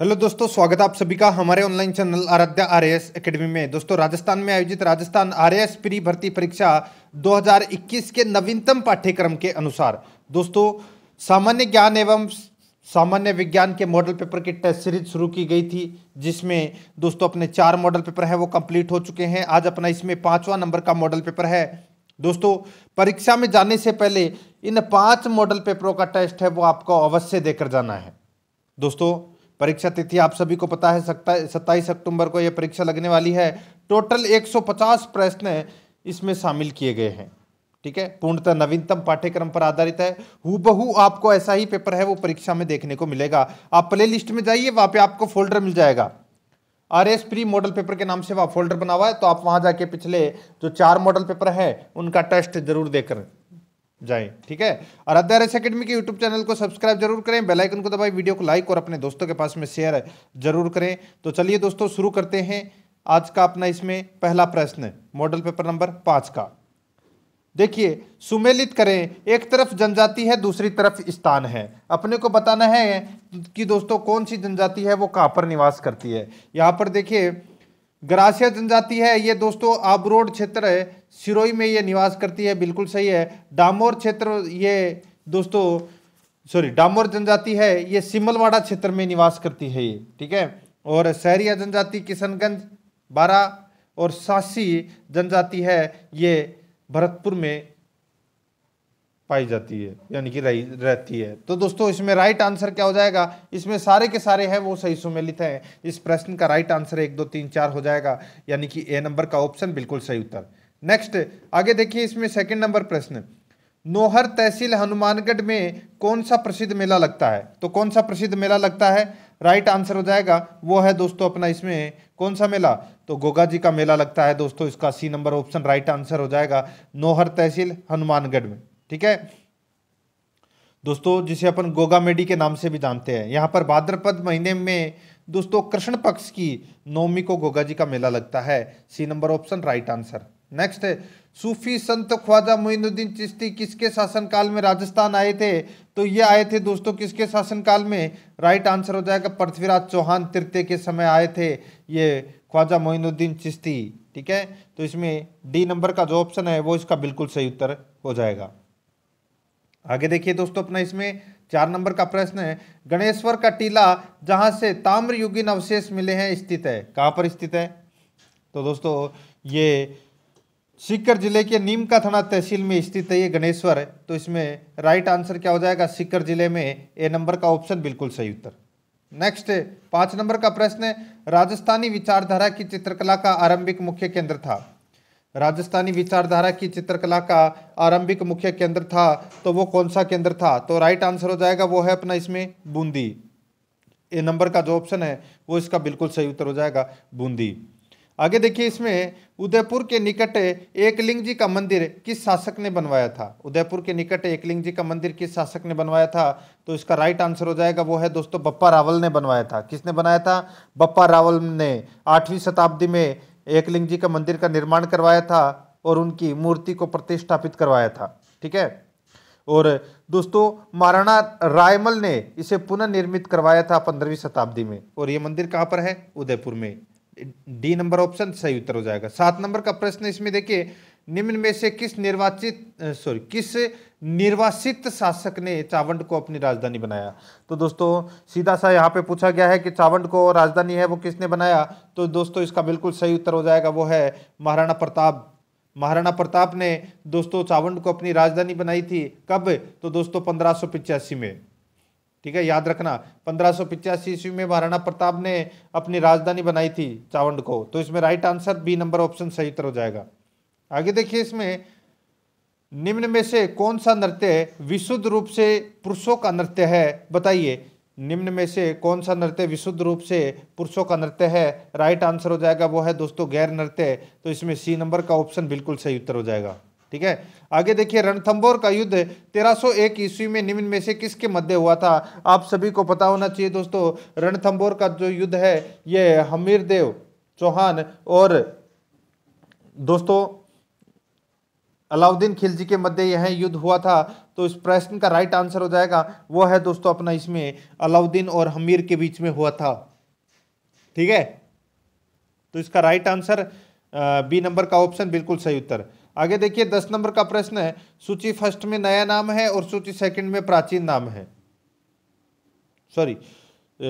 hello दोस्तों स्वागत आप सभी का हमारे online channel Aaradhya RAS academy में दोस्तों राजस्थान में आयोजित राजस्थान आरएएस प्री भर्ती परीक्षा 2021 के नवीनतम पाठ्यक्रम के अनुसार दोस्तों सामान्य ज्ञान एवं सामान्य विज्ञान के मॉडल पेपर की टेस्ट सीरीज शुरू की गई थी जिसमें दोस्तों अपने चार मॉडल पेपर हैं वो कंप्लीट हो चुके हैं आज अपना इसमें पाँचवा नंबर का मॉडल पेपर है दोस्तों परीक्षा में जाने से पहले इन पाँच मॉडल पेपरों का टेस्ट है वो आपको अवश्य देकर जाना है दोस्तों परीक्षा तिथि आप सभी को पता है सत्ताईस अक्टूबर को यह परीक्षा लगने वाली है टोटल 150 प्रश्न इसमें शामिल किए गए हैं ठीक है पूर्णतः नवीनतम पाठ्यक्रम पर आधारित है बहु आपको ऐसा ही पेपर है वो परीक्षा में देखने को मिलेगा आप प्ले लिस्ट में जाइए वहां पे आपको फोल्डर मिल जाएगा R S pre model paper के नाम से वहां फोल्डर बना हुआ है तो आप वहां जाके पिछले जो चार मॉडल पेपर है उनका टेस्ट जरूर देकर जाए ठीक है और अध्यारेस अकेडमी के यूट्यूब चैनल को सब्सक्राइब जरूर करें बेल आइकन को दबाएं वीडियो को लाइक और अपने दोस्तों के पास में शेयर जरूर करें तो चलिए दोस्तों शुरू करते हैं आज का अपना इसमें पहला प्रश्न मॉडल पेपर नंबर पाँच का देखिए सुमेलित करें एक तरफ जनजाति है दूसरी तरफ स्थान है अपने को बताना है कि दोस्तों कौन सी जनजाति है वो कहाँ पर निवास करती है यहाँ पर देखिए ग्रासिया जनजाति है ये दोस्तों आबरोड क्षेत्र है सिरोही में ये निवास करती है बिल्कुल सही है डामोर क्षेत्र ये दोस्तों सॉरी डामोर जनजाति है ये सिमलवाड़ा क्षेत्र में निवास करती है ये ठीक है और सहरिया जनजाति किशनगंज बारा और सासी जनजाति है ये भरतपुर में पाई जाती है यानी कि रही रहती है तो दोस्तों इसमें राइट आंसर क्या हो जाएगा इसमें सारे के सारे हैं वो सही सुमेलित हैं इस प्रश्न का राइट आंसर एक दो तीन चार हो जाएगा यानी कि ए नंबर का ऑप्शन बिल्कुल सही उत्तर नेक्स्ट आगे देखिए इसमें सेकंड नंबर प्रश्न नोहर तहसील हनुमानगढ़ में कौन सा प्रसिद्ध मेला लगता है तो कौन सा प्रसिद्ध मेला लगता है राइट आंसर हो जाएगा वो है दोस्तों अपना इसमें कौन सा मेला तो गोगा जी का मेला लगता है दोस्तों इसका C number option right answer हो जाएगा नोहर तहसील हनुमानगढ़ में ठीक है दोस्तों जिसे अपन गोगा मेडी के नाम से भी जानते हैं यहाँ पर भाद्रपद महीने में दोस्तों कृष्ण पक्ष की नवमी को गोगा जी का मेला लगता है C number option right answer next है सूफी संत ख्वाजा मोइनुद्दीन चिश्ती किसके शासनकाल में राजस्थान आए थे तो ये आए थे दोस्तों किसके शासनकाल में राइट आंसर हो जाएगा पृथ्वीराज चौहान तृतीय के समय आए थे ये ख्वाजा मोइनुद्दीन चिश्ती ठीक है तो इसमें डी नंबर का जो ऑप्शन है वो इसका बिल्कुल सही उत्तर हो जाएगा आगे देखिए दोस्तों अपना इसमें चार नंबर का प्रश्न है गणेश्वर का टीला जहां से ताम्रयुगीन अवशेष मिले हैं स्थित है कहां पर स्थित है तो दोस्तों ये सीकर जिले के नीमका थाना तहसील में स्थित है ये गणेश्वर है तो इसमें राइट आंसर क्या हो जाएगा सीकर जिले में ए नंबर का ऑप्शन बिल्कुल सही उत्तर नेक्स्ट पाँच नंबर का प्रश्न है राजस्थानी विचारधारा की चित्रकला का आरंभिक मुख्य केंद्र था राजस्थानी विचारधारा की चित्रकला का आरंभिक मुख्य केंद्र था तो वो कौन सा केंद्र था तो राइट आंसर हो जाएगा वो है अपना इसमें बूंदी ए नंबर का जो ऑप्शन है वो इसका बिल्कुल सही उत्तर हो जाएगा बूंदी आगे देखिए इसमें उदयपुर के निकट एकलिंग जी का मंदिर किस शासक ने बनवाया था उदयपुर के निकट एकलिंग जी का मंदिर किस शासक ने बनवाया था तो इसका राइट आंसर हो जाएगा वो है दोस्तों बप्पा रावल ने बनवाया था किसने बनाया था बप्पा रावल ने आठवीं शताब्दी में एकलिंग जी का मंदिर का निर्माण करवाया था और उनकी मूर्ति को प्रतिष्ठापित करवाया था ठीक है और दोस्तों महाराणा रायमल ने इसे पुनः निर्मित करवाया था पंद्रहवीं शताब्दी में और ये मंदिर कहाँ पर है उदयपुर में डी नंबर ऑप्शन सही उत्तर हो जाएगा सात नंबर का प्रश्न इसमें देखिए निम्न में से किस निर्वाचित सॉरी किस निर्वासित शासक ने चावंड को अपनी राजधानी बनाया तो दोस्तों सीधा सा यहाँ पे पूछा गया है कि चावंड को राजधानी है वो किसने बनाया तो दोस्तों इसका बिल्कुल सही उत्तर हो जाएगा वो है महाराणा प्रताप महाराणा प्रताप ने दोस्तों चावंड को अपनी राजधानी बनाई थी कब तो दोस्तों पंद्रह में ठीक है याद रखना पंद्रह सौ पिचासी ईस्वी में महाराणा प्रताप ने अपनी राजधानी बनाई थी चावंड को तो इसमें right answer B number option सही उत्तर हो जाएगा आगे देखिए इसमें निम्न में से कौन सा नृत्य विशुद्ध रूप से पुरुषों का नृत्य है बताइए निम्न में से कौन सा नृत्य विशुद्ध रूप से पुरुषों का नृत्य है राइट आंसर हो जाएगा वो है दोस्तों गैर नृत्य तो इसमें सी नंबर का ऑप्शन बिल्कुल सही उत्तर हो जाएगा ठीक है आगे देखिए रणथंबोर का युद्ध 1301 ईस्वी में निम्न में से किसके मध्य हुआ था आप सभी को पता होना चाहिए दोस्तों रणथंबोर का जो युद्ध है ये हमीर देव चौहान और दोस्तों अलाउद्दीन खिलजी के मध्य यह युद्ध हुआ था तो इस प्रश्न का राइट आंसर हो जाएगा वो है दोस्तों अपना इसमें अलाउद्दीन और हमीर के बीच में हुआ था ठीक है तो इसका राइट आंसर बी नंबर का ऑप्शन बिल्कुल सही उत्तर आगे देखिए दस नंबर का प्रश्न है सूची फर्स्ट में नया नाम है और सूची सेकंड में प्राचीन नाम है सॉरी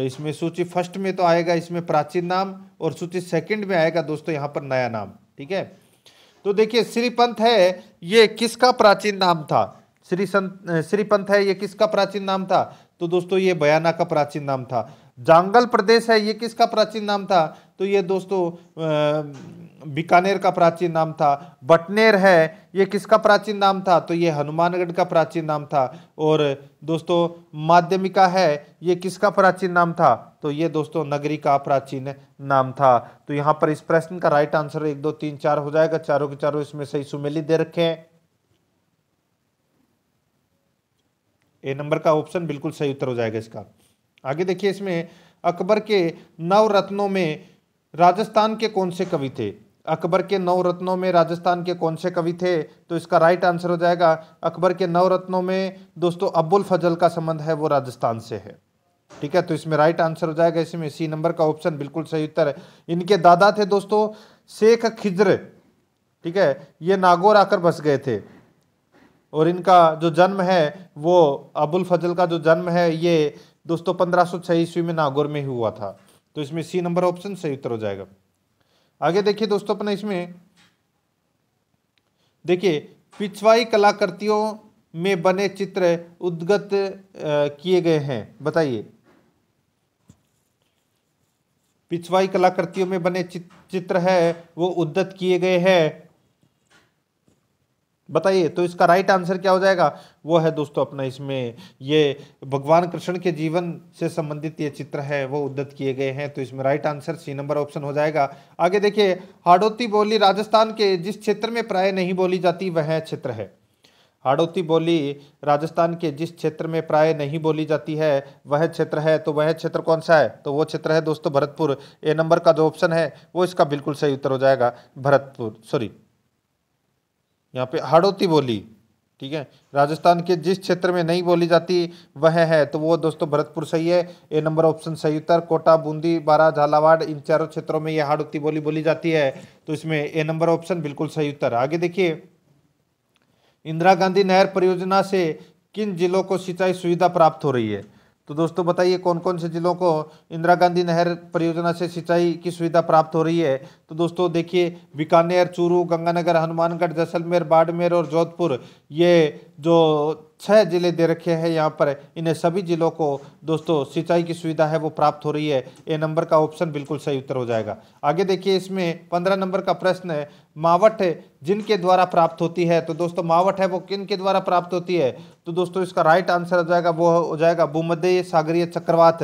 इसमें सूची फर्स्ट में तो आएगा इसमें प्राचीन नाम और सूची सेकंड में आएगा दोस्तों यहाँ पर नया नाम ठीक है तो देखिए श्रीपंथ है ये किसका प्राचीन नाम था श्री संत श्रीपंथ है ये किसका प्राचीन नाम था तो दोस्तों ये बयाना का प्राचीन नाम था जांगल प्रदेश है ये किसका प्राचीन नाम था तो ये दोस्तों बीकानेर का प्राचीन नाम था बटनेर है ये किसका प्राचीन नाम था तो ये हनुमानगढ़ का प्राचीन नाम था और दोस्तों माध्यमिका है ये किसका प्राचीन नाम था तो ये दोस्तों नगरी का प्राचीन नाम था तो यहाँ पर इस प्रश्न का राइट आंसर एक दो तीन चार हो जाएगा चारों के चारों इसमें सही सुमेलित दे रखे हैं ए नंबर का ऑप्शन बिल्कुल सही उत्तर हो जाएगा इसका आगे देखिए इसमें अकबर के नव रत्नों में राजस्थान के कौन से कवि थे अकबर के नौ रत्नों में राजस्थान के कौन से कवि थे तो इसका राइट आंसर हो जाएगा अकबर के नौ रत्नों में दोस्तों अब्बुल फजल का संबंध है वो राजस्थान से है ठीक है तो इसमें राइट आंसर हो जाएगा इसमें सी नंबर का ऑप्शन बिल्कुल सही उत्तर है इनके दादा थे दोस्तों शेख खिजर ठीक है ये नागौर आकर बस गए थे और इनका जो जन्म है वो अबुल फजल का जो जन्म है ये दोस्तों पंद्रह सौ ईस्वी में नागौर में हुआ था तो इसमें सी नंबर ऑप्शन सही उत्तर हो जाएगा आगे देखिए दोस्तों अपना इसमें देखिए पिछवाई कलाकृतियों में बने चित्र उद्गत किए गए हैं बताइए पिछवाई कलाकृतियों में बने चित्र है वो उद्दत किए गए हैं बताइए तो इसका राइट आंसर क्या हो जाएगा वो है दोस्तों अपना इसमें ये भगवान कृष्ण के जीवन से संबंधित ये चित्र है वो उद्धत किए गए हैं तो इसमें right answer C number option हो जाएगा आगे देखिए हाड़ौती बोली राजस्थान के जिस क्षेत्र में प्राय नहीं बोली जाती वह क्षेत्र है हाड़ौती बोली राजस्थान के जिस क्षेत्र में प्राय नहीं बोली जाती है वह क्षेत्र है तो वह क्षेत्र कौन सा है तो वो क्षेत्र है दोस्तों भरतपुर ए नंबर का जो ऑप्शन है वो इसका बिल्कुल सही उत्तर हो जाएगा भरतपुर सॉरी यहाँ पे हड़ौती बोली ठीक है राजस्थान के जिस क्षेत्र में नहीं बोली जाती वह है तो वो दोस्तों भरतपुर सही है ए नंबर ऑप्शन सही उत्तर कोटा बूंदी बारा झालावाड़ इन चारों क्षेत्रों में यह हाड़ोती बोली बोली जाती है तो इसमें ए नंबर ऑप्शन बिल्कुल सही उत्तर आगे देखिए इंदिरा गांधी नहर परियोजना से किन जिलों को सिंचाई सुविधा प्राप्त हो रही है तो दोस्तों बताइए कौन कौन से जिलों को इंदिरा गांधी नहर परियोजना से सिंचाई की सुविधा प्राप्त हो रही है तो दोस्तों देखिए बीकानेर चूरू गंगानगर हनुमानगढ़ जैसलमेर बाड़मेर और जोधपुर ये जो छः जिले दे रखे हैं यहाँ पर इन्हें सभी जिलों को दोस्तों सिंचाई की सुविधा है वो प्राप्त हो रही है ए नंबर का ऑप्शन बिल्कुल सही उत्तर हो जाएगा आगे देखिए इसमें पंद्रह नंबर का प्रश्न है मावट जिनके द्वारा प्राप्त होती है तो दोस्तों मावट है वो किन के द्वारा प्राप्त होती है तो दोस्तों इसका राइट आंसर हो जाएगा वो हो जाएगा भूमध्य सागरीय चक्रवात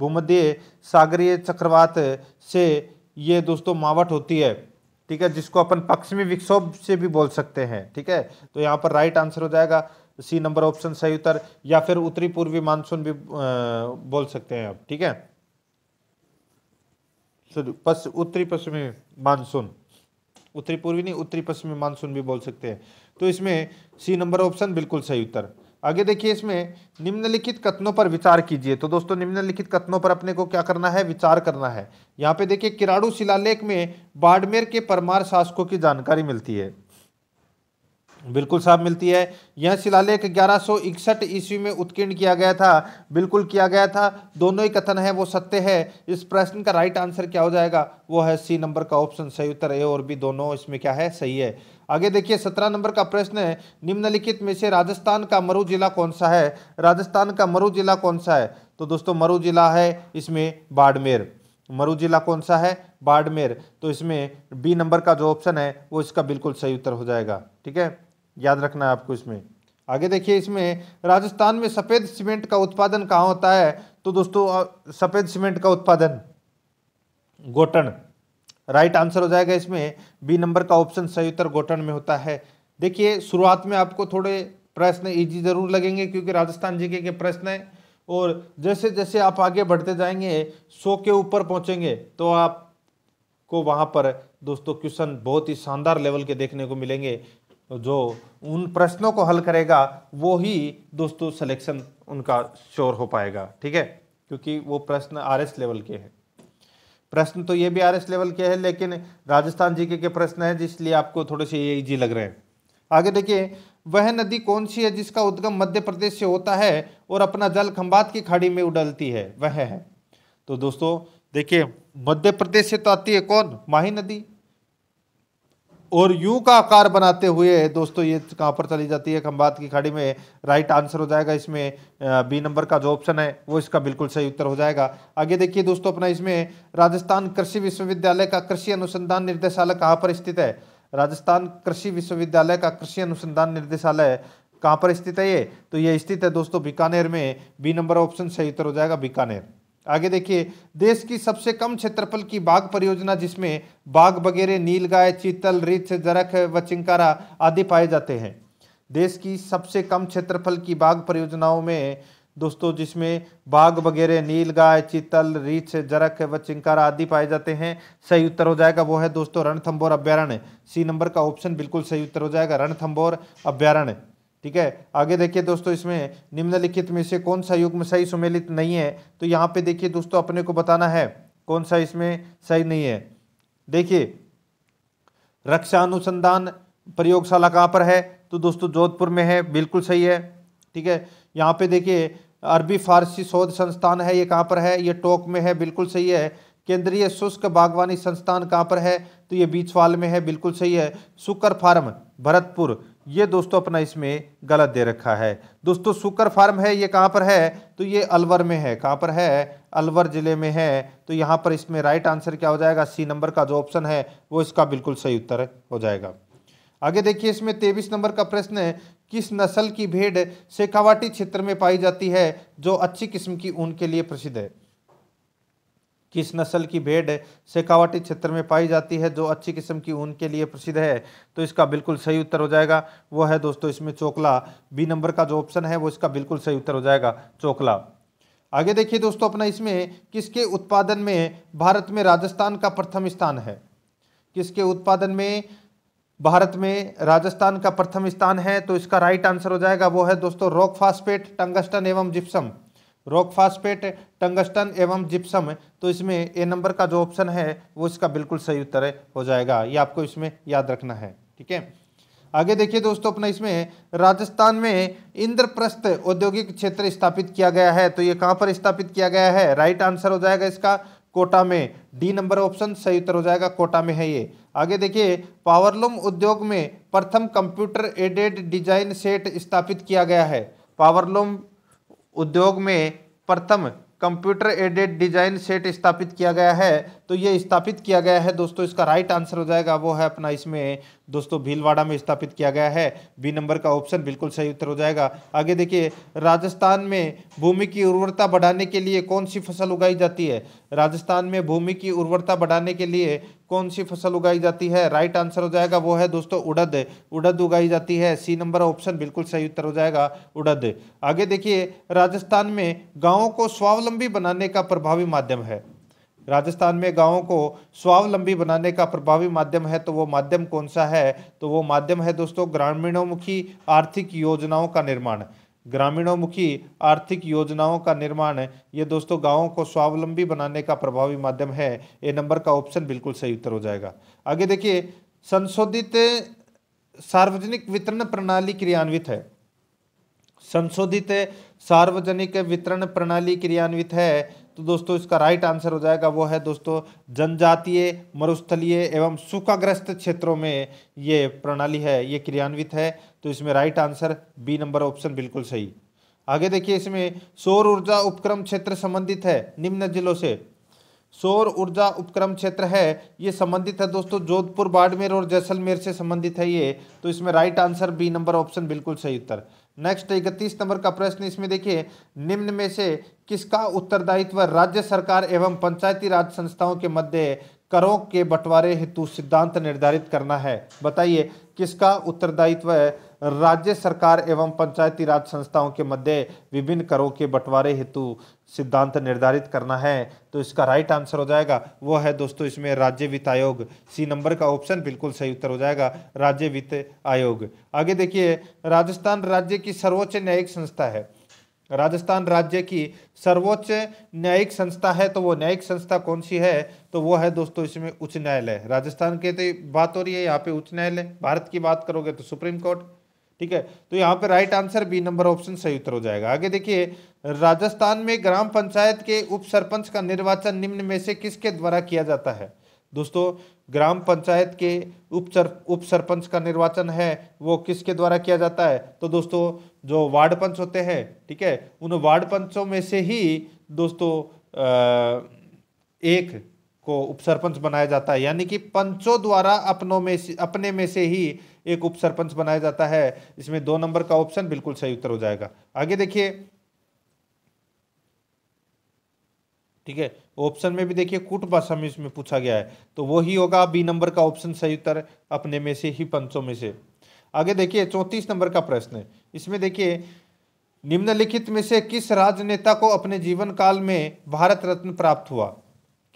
भूमध्य सागरीय चक्रवात से ये दोस्तों मावट होती है ठीक है जिसको अपन पश्चिमी विक्षोभ से भी बोल सकते हैं ठीक है तो यहाँ पर राइट आंसर हो जाएगा सी नंबर ऑप्शन सही उत्तर या फिर उत्तरी पूर्वी मानसून भी बोल सकते हैं आप ठीक है उत्तरी पश्चिमी मानसून उत्तरी पूर्वी नहीं उत्तरी पश्चिमी मानसून भी बोल सकते हैं तो इसमें सी नंबर ऑप्शन बिल्कुल सही उत्तर आगे देखिए इसमें निम्नलिखित कथनों पर विचार कीजिए तो दोस्तों निम्नलिखित कथनों पर अपने को क्या करना है विचार करना है यहाँ पे देखिए किराड़ू शिलालेख में बाड़मेर के परमार शासकों की जानकारी मिलती है बिल्कुल साहब मिलती है यह शिलालेख ग्यारह सौ इकसठ ईस्वी में उत्कीर्ण किया गया था बिल्कुल किया गया था दोनों ही कथन है वो सत्य है इस प्रश्न का राइट आंसर क्या हो जाएगा वो है सी नंबर का ऑप्शन सही उत्तर ए और भी दोनों इसमें क्या है सही है आगे देखिए सत्रह नंबर का प्रश्न है निम्नलिखित में से राजस्थान का मरु जिला कौन सा है राजस्थान का मरु जिला कौन सा है तो दोस्तों मरु जिला है इसमें बाड़मेर मरु जिला कौन सा है बाड़मेर तो इसमें बी नंबर का जो ऑप्शन है वो इसका बिल्कुल सही उत्तर हो जाएगा ठीक है याद रखना है आपको इसमें आगे देखिए इसमें राजस्थान में सफ़ेद सीमेंट का उत्पादन कहाँ होता है तो दोस्तों सफ़ेद सीमेंट का उत्पादन गोटन राइट आंसर हो जाएगा इसमें बी नंबर का ऑप्शन सही उत्तर गोटन में होता है देखिए शुरुआत में आपको थोड़े प्रश्न इजी ज़रूर लगेंगे क्योंकि राजस्थान जीके के प्रश्न हैं और जैसे जैसे आप आगे बढ़ते जाएंगे सो के ऊपर पहुँचेंगे तो आप को वहाँ पर दोस्तों क्वेश्चन बहुत ही शानदार लेवल के देखने को मिलेंगे जो उन प्रश्नों को हल करेगा वो ही दोस्तों सिलेक्शन उनका श्योर हो पाएगा ठीक है क्योंकि वो प्रश्न आर लेवल के हैं प्रश्न तो ये भी आर लेवल के हैं लेकिन राजस्थान जीके के प्रश्न हैं जिसलिए आपको थोड़े से ये ईजी लग रहे हैं आगे देखिए वह नदी कौन सी है जिसका उद्गम मध्य प्रदेश से होता है और अपना जल खम्बात की खाड़ी में उडलती है वह है तो दोस्तों देखिए मध्य प्रदेश से तो आती है कौन माही नदी और यू का आकार बनाते हुए दोस्तों ये तो कहाँ पर चली जाती है खम्बात की खाड़ी में राइट आंसर हो जाएगा इसमें बी नंबर का जो ऑप्शन है वो इसका बिल्कुल सही उत्तर हो जाएगा आगे देखिए दोस्तों अपना इसमें राजस्थान कृषि विश्वविद्यालय का कृषि अनुसंधान निर्देशालय कहाँ पर स्थित है राजस्थान कृषि विश्वविद्यालय का कृषि अनुसंधान निर्देशालय कहाँ पर स्थित है ये तो ये स्थित है दोस्तों बीकानेर में बी नंबर ऑप्शन सही उत्तर हो जाएगा बीकानेर आगे देखिए देश की सबसे कम क्षेत्रफल की बाघ परियोजना जिसमें बाघ बगेरे नीलगाय चीतल रिछ जरख व चिंकारा आदि पाए जाते हैं देश की सबसे कम क्षेत्रफल की बाघ परियोजनाओं में दोस्तों जिसमें बाघ नील नीलगाय चीतल रीछ जरख व चिंकारा आदि पाए जाते हैं सही उत्तर हो जाएगा वो है दोस्तों रणथंबोर अभ्यारण्य सी नंबर का ऑप्शन बिल्कुल सही उत्तर हो जाएगा रणथंबोर अभ्यारण्य ठीक है आगे देखिए दोस्तों इसमें निम्नलिखित में से कौन सा युग्म सही सुमेलित नहीं है तो यहाँ पे देखिए दोस्तों अपने को बताना है कौन सा इसमें सही नहीं है देखिए रक्षा अनुसंधान प्रयोगशाला कहाँ पर है तो दोस्तों जोधपुर में है बिल्कुल सही है ठीक है यहाँ पे देखिए अरबी फारसी शोध संस्थान है ये कहाँ पर है ये टोक में है बिल्कुल सही है केंद्रीय शुष्क बागवानी संस्थान कहाँ पर है तो ये बीचवाल में है बिल्कुल सही है सुकर फार्म भरतपुर ये दोस्तों अपना इसमें गलत दे रखा है दोस्तों सुकर फार्म है ये कहाँ पर है तो ये अलवर में है कहाँ पर है अलवर ज़िले में है तो यहाँ पर इसमें राइट आंसर क्या हो जाएगा सी नंबर का जो ऑप्शन है वो इसका बिल्कुल सही उत्तर हो जाएगा आगे देखिए इसमें तेईस नंबर का प्रश्न है किस नस्ल की भेड़ शेखावाटी क्षेत्र में पाई जाती है जो अच्छी किस्म की ऊन के लिए प्रसिद्ध है किस नस्ल की भेड़ सेकावटी क्षेत्र में पाई जाती है जो अच्छी किस्म की ऊन के लिए प्रसिद्ध है तो इसका बिल्कुल सही उत्तर हो जाएगा वो है दोस्तों इसमें चोकला बी नंबर का जो ऑप्शन है वो इसका बिल्कुल सही उत्तर हो जाएगा चोकला आगे देखिए दोस्तों अपना इसमें किसके उत्पादन में भारत में राजस्थान का प्रथम स्थान है किसके उत्पादन में भारत में राजस्थान का प्रथम स्थान है तो इसका राइट आंसर हो जाएगा वो है दोस्तों रॉक फास्फेट टंगस्टन एवं जिप्सम रॉक फास्फेट टंगस्टन एवं जिप्सम तो इसमें ए नंबर का जो ऑप्शन है वो इसका बिल्कुल सही उत्तर हो जाएगा ये आपको इसमें याद रखना है ठीक है आगे देखिए दोस्तों अपना इसमें राजस्थान में इंद्रप्रस्थ औद्योगिक क्षेत्र स्थापित किया गया है तो ये कहाँ पर स्थापित किया गया है राइट आंसर हो जाएगा इसका कोटा में डी नंबर ऑप्शन सही उत्तर हो जाएगा कोटा में है ये आगे देखिए पावरलूम उद्योग में प्रथम कंप्यूटर एडेड डिजाइन सेट स्थापित किया गया है पावरलूम उद्योग में प्रथम कंप्यूटर एडेड डिजाइन सेट स्थापित किया गया है तो ये स्थापित किया गया है दोस्तों इसका राइट आंसर हो जाएगा वो है अपना इसमें दोस्तों भीलवाड़ा में स्थापित किया गया है बी नंबर का ऑप्शन बिल्कुल सही उत्तर हो जाएगा आगे देखिए राजस्थान में भूमि की उर्वरता बढ़ाने के लिए कौन सी फसल उगाई जाती है राजस्थान में भूमि की उर्वरता बढ़ाने के लिए कौन सी फसल उगाई जाती है राइट आंसर हो जाएगा वो है दोस्तों उड़द उड़द उगाई जाती है सी नंबर ऑप्शन बिल्कुल सही उत्तर हो जाएगा उड़द आगे देखिए राजस्थान में गाँवों को स्वावलंबी बनाने का प्रभावी माध्यम है राजस्थान में गाँवों को स्वावलंबी बनाने का प्रभावी माध्यम है तो वो माध्यम कौन सा है तो वो माध्यम है दोस्तों ग्रामीणोमुखी आर्थिक योजनाओं का निर्माण ग्रामीणोमुखी आर्थिक योजनाओं का निर्माण ये दोस्तों गांवों को स्वावलंबी बनाने का प्रभावी माध्यम है ए नंबर का ऑप्शन बिल्कुल सही उत्तर हो जाएगा आगे देखिए संशोधित सार्वजनिक वितरण प्रणाली क्रियान्वित है संशोधित सार्वजनिक वितरण प्रणाली क्रियान्वित है तो दोस्तों इसका राइट आंसर हो जाएगा वो है दोस्तों जनजातीय मरुस्थलीय एवं सूखाग्रस्त क्षेत्रों में ये प्रणाली है ये क्रियान्वित है तो इसमें right answer B number option बिल्कुल सही आगे देखिए इसमें सौर ऊर्जा उपक्रम क्षेत्र संबंधित है निम्न जिलों से सौर ऊर्जा उपक्रम क्षेत्र है ये संबंधित है दोस्तों जोधपुर बाड़मेर और जैसलमेर से संबंधित है ये तो इसमें right answer B number option बिल्कुल सही उत्तर नेक्स्ट इकतीस नंबर का प्रश्न इसमें देखिए निम्न में से किसका उत्तरदायित्व राज्य सरकार एवं पंचायती राज संस्थाओं के मध्य करों के बंटवारे हेतु सिद्धांत निर्धारित करना है बताइए किसका उत्तरदायित्व राज्य सरकार एवं पंचायती राज संस्थाओं के मध्य विभिन्न करों के बंटवारे हेतु सिद्धांत निर्धारित करना है तो इसका राइट आंसर हो जाएगा वो है दोस्तों इसमें राज्य वित्त आयोग सी नंबर का ऑप्शन बिल्कुल सही उत्तर हो जाएगा राज्य वित्त आयोग आगे देखिए राजस्थान राज्य की सर्वोच्च न्यायिक संस्था है राजस्थान राज्य की सर्वोच्च न्यायिक संस्था है तो वो न्यायिक संस्था कौन सी है तो वो है दोस्तों इसमें उच्च न्यायालय राजस्थान के तो बात हो रही है यहाँ पे उच्च न्यायालय भारत की बात करोगे तो सुप्रीम कोर्ट ठीक है तो यहाँ पे right answer B number option सही उत्तर हो जाएगा आगे देखिए राजस्थान में ग्राम पंचायत के उप सरपंच का निर्वाचन निम्न में से किसके द्वारा किया जाता है दोस्तों ग्राम पंचायत के उप उप सरपंच का निर्वाचन है वो किसके द्वारा किया जाता है तो दोस्तों जो वार्ड पंच होते हैं ठीक है उन वार्ड पंचों में से ही दोस्तों एक को उप सरपंच बनाया जाता है यानी कि पंचों द्वारा अपनों में से अपने में से ही एक उप सरपंच बनाया जाता है इसमें दो नंबर का ऑप्शन बिल्कुल सही उत्तर हो जाएगा आगे देखिए ठीक है ऑप्शन में भी देखिए कुट भाषा में इसमें पूछा गया है तो वो ही होगा बी नंबर का ऑप्शन सही उत्तर अपने में से ही पंचों में से आगे देखिए चौंतीस नंबर का प्रश्न है इसमें देखिए निम्नलिखित में से किस राजनेता को अपने जीवन काल में भारत रत्न प्राप्त हुआ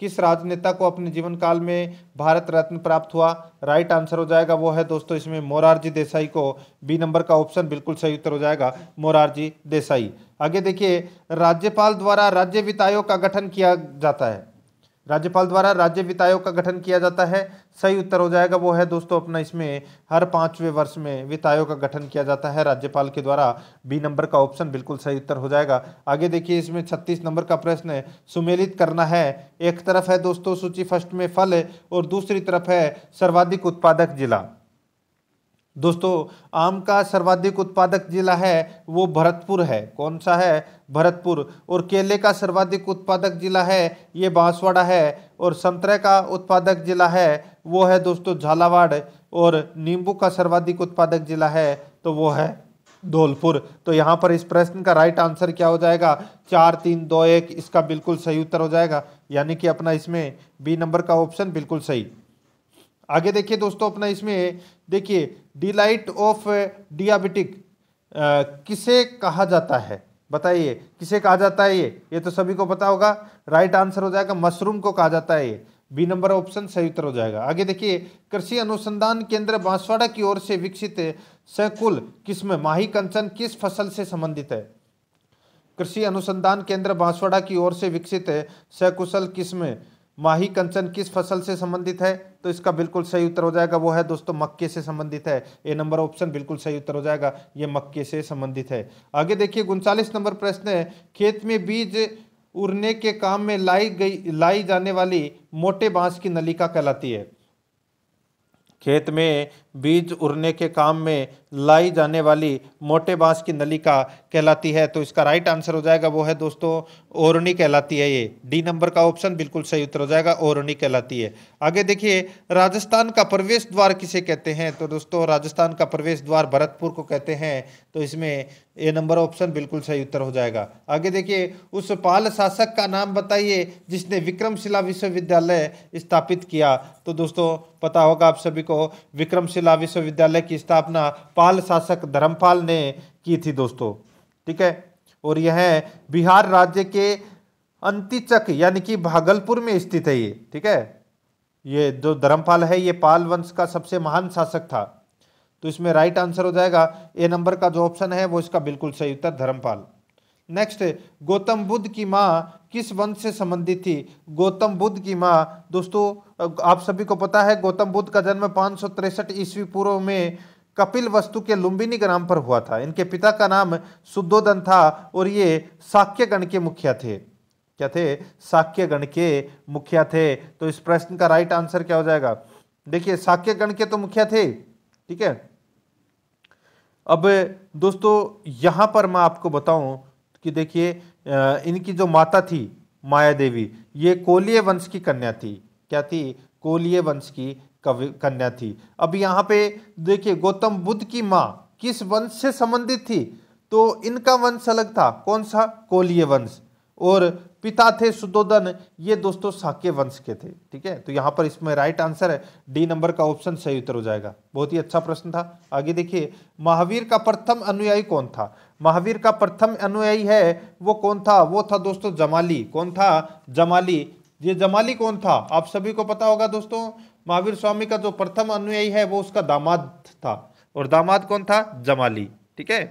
किस राजनेता को अपने जीवन काल में भारत रत्न प्राप्त हुआ राइट आंसर हो जाएगा वो है दोस्तों इसमें मोरारजी देसाई को बी नंबर का ऑप्शन बिल्कुल सही उत्तर हो जाएगा मोरारजी देसाई आगे देखिए राज्यपाल द्वारा राज्य वित्त आयोग का गठन किया जाता है राज्यपाल द्वारा राज्य वित्त आयोग का गठन किया जाता है सही उत्तर हो जाएगा वो है दोस्तों अपना इसमें हर पाँचवें वर्ष में वित्त आयोग का गठन किया जाता है राज्यपाल के द्वारा बी नंबर का ऑप्शन बिल्कुल सही उत्तर हो जाएगा आगे देखिए इसमें छत्तीस नंबर का प्रश्न है सुमेलित करना है एक तरफ है दोस्तों सूची फर्स्ट में फल और दूसरी तरफ है सर्वाधिक उत्पादक जिला दोस्तों आम का सर्वाधिक उत्पादक जिला है वो भरतपुर है कौन सा है भरतपुर और केले का सर्वाधिक उत्पादक जिला है ये बांसवाड़ा है और संतरे का उत्पादक जिला है वो है दोस्तों झालावाड़ और नींबू का सर्वाधिक उत्पादक जिला है तो वो है धौलपुर तो यहाँ पर इस प्रश्न का राइट आंसर क्या हो जाएगा चार तीन दो एक इसका बिल्कुल सही उत्तर हो जाएगा यानी कि अपना इसमें बी नंबर का ऑप्शन बिल्कुल सही आगे देखिए दोस्तों अपना इसमें देखिए डिलाइट ऑफ डियाबिटिक किसे कहा जाता है बताइए किसे कहा जाता है ये ये तो सभी को पता होगा राइट आंसर हो जाएगा मशरूम को कहा जाता है ये बी नंबर ऑप्शन सही उत्तर हो जाएगा आगे देखिए कृषि अनुसंधान केंद्र बांसवाड़ा की ओर से विकसित सैकुल किस्म माही कंचन किस फसल से संबंधित है कृषि अनुसंधान केंद्र बांसवाड़ा की ओर से विकसित सैकुशल किस्म माही कंचन किस फसल से संबंधित है तो इसका बिल्कुल सही उत्तर हो जाएगा वो है दोस्तों मक्के से संबंधित है ए नंबर ऑप्शन बिल्कुल सही उत्तर हो जाएगा ये मक्के से संबंधित है आगे देखिए उनचालीस नंबर प्रश्न है खेत में बीज उड़ने के काम में लाई गई लाई जाने वाली मोटे बांस की नलिका कहलाती है खेत में बीज उड़ने के काम में लाई जाने वाली मोटे बांस की नली का कहलाती है तो इसका राइट आंसर हो जाएगा वो है दोस्तों ओरणी कहलाती है ये डी नंबर का ऑप्शन बिल्कुल सही उत्तर हो जाएगा ओरणी कहलाती है आगे देखिए राजस्थान का प्रवेश द्वार किसे कहते हैं तो दोस्तों राजस्थान का प्रवेश द्वार भरतपुर को कहते हैं तो इसमें ए नंबर ऑप्शन बिल्कुल सही उत्तर हो जाएगा आगे देखिए उस पाल शासक का नाम बताइए जिसने विक्रमशिला विश्वविद्यालय स्थापित किया तो दोस्तों पता होगा आप सभी को विक्रमशिला शिला विश्वविद्यालय की स्थापना पाल शासक धर्मपाल ने की थी दोस्तों ठीक है और यह बिहार राज्य के अंतिचक यानी कि भागलपुर में स्थित है ये ठीक है ये जो धर्मपाल है ये पाल वंश का सबसे महान शासक था तो इसमें राइट आंसर हो जाएगा ए नंबर का जो ऑप्शन है वो इसका बिल्कुल सही उत्तर धर्मपाल नेक्स्ट गौतम बुद्ध की माँ किस वंश से संबंधित थी गौतम बुद्ध की माँ दोस्तों आप सभी को पता है गौतम बुद्ध का जन्म पाँच ईस्वी पूर्व में कपिल वस्तु के लुम्बिनी ग्राम पर हुआ था इनके पिता का नाम शुद्धोदन था और ये साक्य गण के मुखिया थे क्या थे साक्य गण के मुखिया थे तो इस प्रश्न का राइट आंसर क्या हो जाएगा देखिए साक्य गण के तो मुखिया थे ठीक है अब दोस्तों यहां पर मैं आपको बताऊं कि देखिए इनकी जो माता थी माया देवी ये कोलिय वंश की कन्या थी क्या थी कोलिय वंश की कन्या थी अब यहाँ पे देखिए गौतम बुद्ध की माँ किस वंश से संबंधित थी तो इनका वंश अलग था कौन सा कोलिय वंश और पिता थे सुदोधन ये दोस्तों साके वंश के थे ठीक है तो यहाँ पर इसमें राइट आंसर है डी नंबर का ऑप्शन सही उत्तर हो जाएगा बहुत ही अच्छा प्रश्न था आगे देखिए महावीर का प्रथम अनुयायी कौन था महावीर का प्रथम अनुयायी है वो कौन था वो था दोस्तों जमाली कौन था जमाली ये जमाली कौन था आप सभी को पता होगा दोस्तों महावीर स्वामी का जो प्रथम अनुयायी है वो उसका दामाद था और दामाद कौन था जमाली ठीक है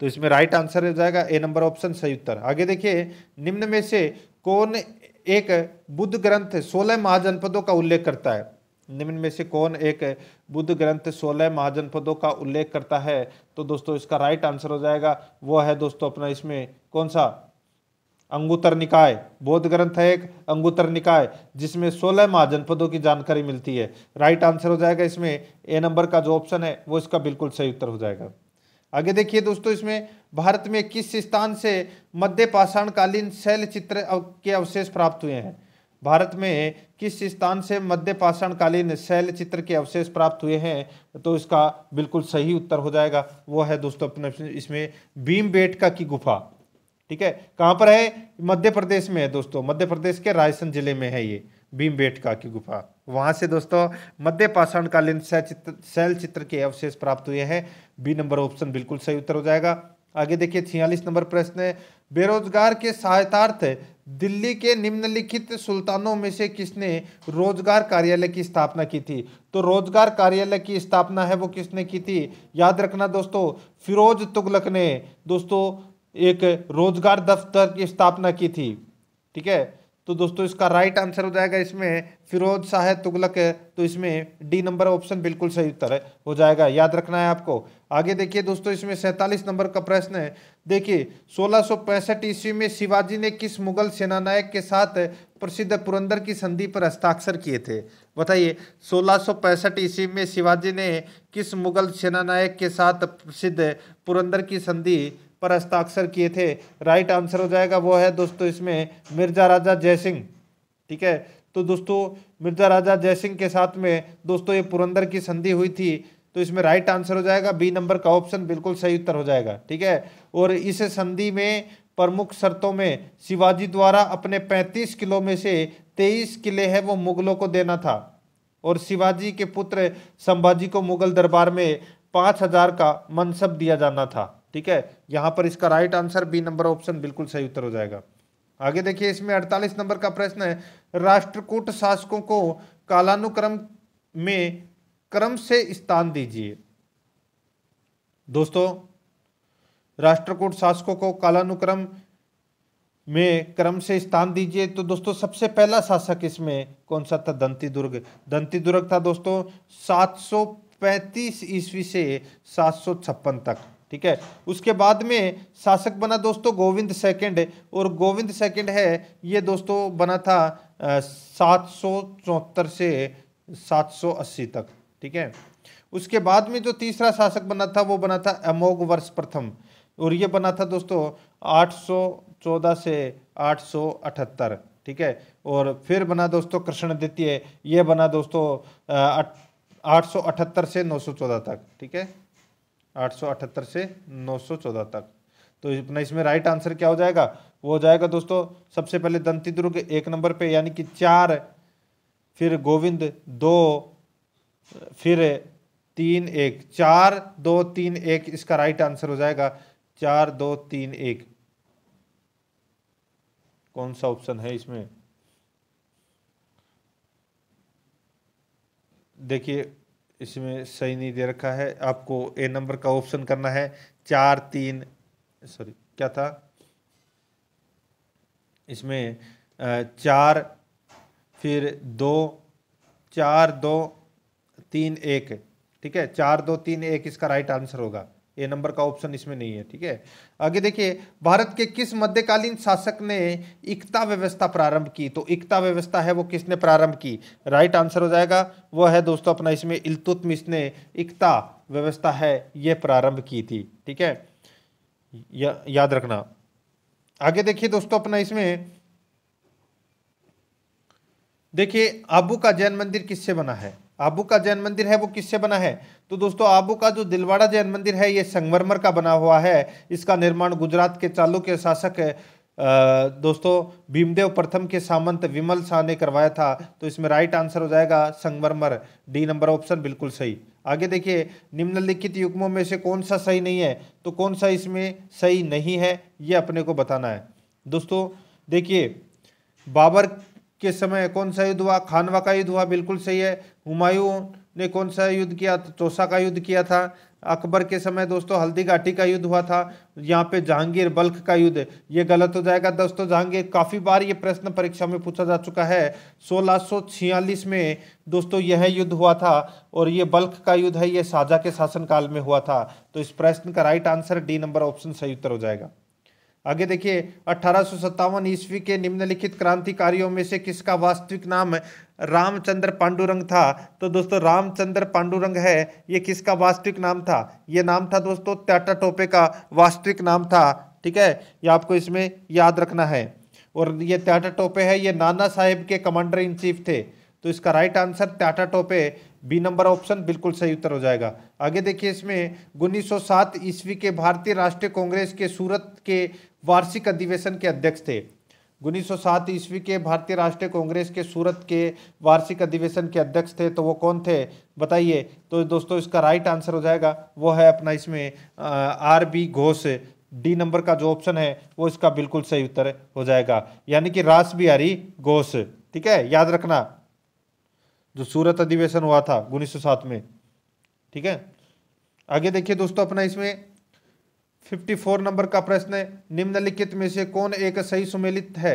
तो इसमें राइट आंसर हो जाएगा ए नंबर ऑप्शन सही उत्तर आगे देखिए निम्न में से कौन एक बुद्ध ग्रंथ सोलह महाजनपदों का उल्लेख करता है निम्न में से कौन एक बुद्ध ग्रंथ सोलह महाजनपदों का उल्लेख करता है तो दोस्तों इसका राइट आंसर हो जाएगा वो है दोस्तों अपना इसमें कौन सा अंगुतर निकाय बौद्ध ग्रंथ है एक अंगुतर निकाय जिसमें सोलह महाजनपदों की जानकारी मिलती है राइट आंसर हो जाएगा इसमें ए नंबर का जो ऑप्शन है वो इसका बिल्कुल सही उत्तर हो जाएगा आगे देखिए दोस्तों इसमें भारत में किस स्थान से मध्य पाषाणकालीन शैल चित्र के अवशेष प्राप्त हुए हैं भारत में किस स्थान से मध्य पाषाणकालीन शैल चित्र के अवशेष प्राप्त हुए हैं तो इसका बिल्कुल सही उत्तर हो जाएगा वो है दोस्तों अपने इसमें भीम बेटका की गुफा ठीक है कहाँ पर है मध्य प्रदेश में है दोस्तों मध्य प्रदेश के रायसेन जिले में है ये भीम बेटका की गुफा वहाँ से दोस्तों मध्य पाषाणकालीन शैल चित्र के अवशेष प्राप्त हुए हैं बी नंबर ऑप्शन बिल्कुल सही उत्तर हो जाएगा आगे देखिए छियालीस नंबर प्रश्न है बेरोजगार के सहायतार्थ दिल्ली के निम्नलिखित सुल्तानों में से किसने रोजगार कार्यालय की स्थापना की थी तो रोजगार कार्यालय की स्थापना है वो किसने की थी याद रखना दोस्तों फिरोज तुगलक ने दोस्तों एक रोजगार दफ्तर की स्थापना की थी ठीक है तो दोस्तों इसका राइट आंसर हो जाएगा इसमें फिरोज शाह तुगलक तो इसमें डी नंबर ऑप्शन बिल्कुल सही उत्तर हो जाएगा याद रखना है आपको आगे देखिए दोस्तों इसमें सैंतालीस नंबर का प्रश्न है देखिए सोलह ईस्वी में शिवाजी ने किस मुगल सेनानायक के साथ प्रसिद्ध पुरंदर की संधि पर हस्ताक्षर किए थे बताइए सोलह ईस्वी में शिवाजी ने किस मुगल सेनानायक के साथ प्रसिद्ध पुरंदर की संधि पर हस्ताक्षर किए थे राइट आंसर हो जाएगा वो है दोस्तों इसमें मिर्जा राजा जयसिंह ठीक है तो दोस्तों मिर्जा राजा जयसिंह के साथ में दोस्तों ये पुरंदर की संधि हुई थी तो इसमें राइट आंसर हो जाएगा बी नंबर का ऑप्शन बिल्कुल सही उत्तर हो जाएगा ठीक है और इस संधि में प्रमुख शर्तों में शिवाजी द्वारा अपने 35 किलो में से 23 किले हैं वो मुगलों को देना था और शिवाजी के पुत्र संभाजी को मुगल दरबार में 5000 का मनसब दिया जाना था ठीक है यहां पर इसका right answer B number option बिल्कुल सही उत्तर हो जाएगा आगे देखिए इसमें 48 नंबर का प्रश्न है राष्ट्रकूट शासकों को कालानुक्रम में क्रम से स्थान दीजिए दोस्तों राष्ट्रकूट शासकों को कालानुक्रम में क्रम से स्थान दीजिए तो दोस्तों सबसे पहला शासक इसमें कौन सा था दंती दुर्ग दंती दुर्ग था दोस्तों 735 ईस्वी से सात तक ठीक है उसके बाद में शासक बना दोस्तों गोविंद सेकंड और गोविंद सेकंड है ये दोस्तों बना था सात सौ चौहत्तर से सात सौ अस्सी तक ठीक है उसके बाद में जो तीसरा शासक बना था वो बना था अमोघ वर्ष प्रथम और ये बना था दोस्तों आठ सौ चौदह से आठ सौ अठहत्तर ठीक है और फिर बना दोस्तों कृष्ण द्वितीय ये बना दोस्तों आठ सौ अठहत्तर से नौ सौ चौदह तक ठीक है 878 से 914 तक तो अपना इसमें राइट आंसर क्या हो जाएगा वो हो जाएगा दोस्तों सबसे पहले दंती दुर्ग एक नंबर पे यानी कि चार फिर गोविंद दो फिर तीन एक चार दो तीन एक इसका राइट आंसर हो जाएगा चार दो तीन एक कौन सा ऑप्शन है इसमें देखिए इसमें सही नहीं दे रखा है आपको ए नंबर का ऑप्शन करना है चार तीन सॉरी क्या था इसमें चार फिर दो चार दो तीन एक ठीक है चार दो तीन एक इसका राइट आंसर होगा ए नंबर का ऑप्शन इसमें नहीं है ठीक है आगे देखिए भारत के किस मध्यकालीन शासक ने एकता व्यवस्था प्रारंभ की तो एकता व्यवस्था है वो किसने प्रारंभ की राइट आंसर हो जाएगा वो है दोस्तों अपना इसमें इलतुतमिश ने एकता व्यवस्था है ये प्रारंभ की थी ठीक है या, याद रखना आगे देखिए दोस्तों अपना इसमें देखिए आबू का जैन मंदिर किससे बना है आबू का जैन मंदिर है वो किससे बना है तो दोस्तों आबू का जो दिलवाड़ा जैन मंदिर है ये संगमरमर का बना हुआ है इसका निर्माण गुजरात के चालुक्य शासक दोस्तों भीमदेव प्रथम के सामंत विमल शाह ने करवाया था तो इसमें राइट आंसर हो जाएगा संगमरमर डी नंबर ऑप्शन बिल्कुल सही आगे देखिए निम्नलिखित युग्मों में से कौन सा सही नहीं है तो कौन सा इसमें सही नहीं है ये अपने को बताना है दोस्तों देखिए बाबर के समय कौन सा युद्ध हुआ खानवा का युद्ध हुआ बिल्कुल सही है हुमायूं ने कौन सा युद्ध किया चौसा का युद्ध किया था अकबर के समय दोस्तों हल्दी घाटी का युद्ध हुआ था यहाँ पे जहांगीर बल्ख का युद्ध ये गलत हो जाएगा दोस्तों जहांगीर काफ़ी बार ये प्रश्न परीक्षा में पूछा जा चुका है 1646 में दोस्तों यह युद्ध हुआ था और ये बल्ख का युद्ध है ये साजा के शासनकाल में हुआ था तो इस प्रश्न का right answer D number option सही उत्तर हो जाएगा आगे देखिए अठारह ईस्वी के निम्नलिखित क्रांतिकारियों में से किसका वास्तविक नाम रामचंद्र पांडुरंग था तो दोस्तों रामचंद्र पांडुरंग है ये किसका वास्तविक नाम था ये नाम था दोस्तों टाटा टोपे का वास्तविक नाम था ठीक है ये आपको इसमें याद रखना है और ये टाटा टोपे है ये नाना साहेब के कमांडर इन चीफ थे तो इसका right answer Tatya Tope B number option बिल्कुल सही उत्तर हो जाएगा आगे देखिए इसमें 1907 ईस्वी के भारतीय राष्ट्रीय कांग्रेस के सूरत के वार्षिक अधिवेशन के अध्यक्ष थे उन्नीस सौ ईस्वी के भारतीय राष्ट्रीय कांग्रेस के सूरत के वार्षिक अधिवेशन के अध्यक्ष थे तो वो कौन थे बताइए तो दोस्तों इसका राइट आंसर हो जाएगा वो है अपना इसमें R B Ghosh D number का जो ऑप्शन है वो इसका बिल्कुल सही उत्तर हो जाएगा यानी कि रास बिहारी घोष ठीक है याद रखना जो सूरत अधिवेशन हुआ था उन्नीस में ठीक है आगे देखिए दोस्तों अपना इसमें 54 नंबर का प्रश्न है निम्नलिखित में से कौन एक सही सुमेलित है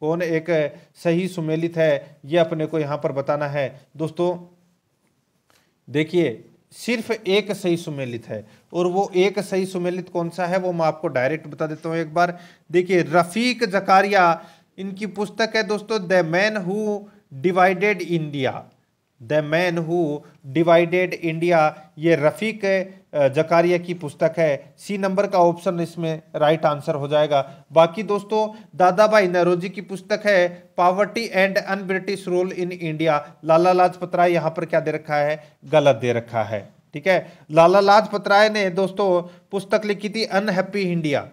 कौन एक सही सुमेलित है ये अपने को यहाँ पर बताना है दोस्तों देखिए सिर्फ एक सही सुमेलित है और वो एक सही सुमेलित कौन सा है वो मैं आपको डायरेक्ट बता देता हूँ एक बार देखिए रफ़ीक जकारिया इनकी पुस्तक है दोस्तों the man who divided India the man who divided India ये रफ़ीक है जकारिया की पुस्तक है सी नंबर का ऑप्शन इसमें राइट आंसर हो जाएगा बाकी दोस्तों दादा भाई नरोजी की पुस्तक है poverty and un British rule in India Lala Lajpat Rai यहाँ पर क्या दे रखा है गलत दे रखा है ठीक है लाला लाजपत राय ने दोस्तों पुस्तक लिखी थी अनहैप्पी इंडिया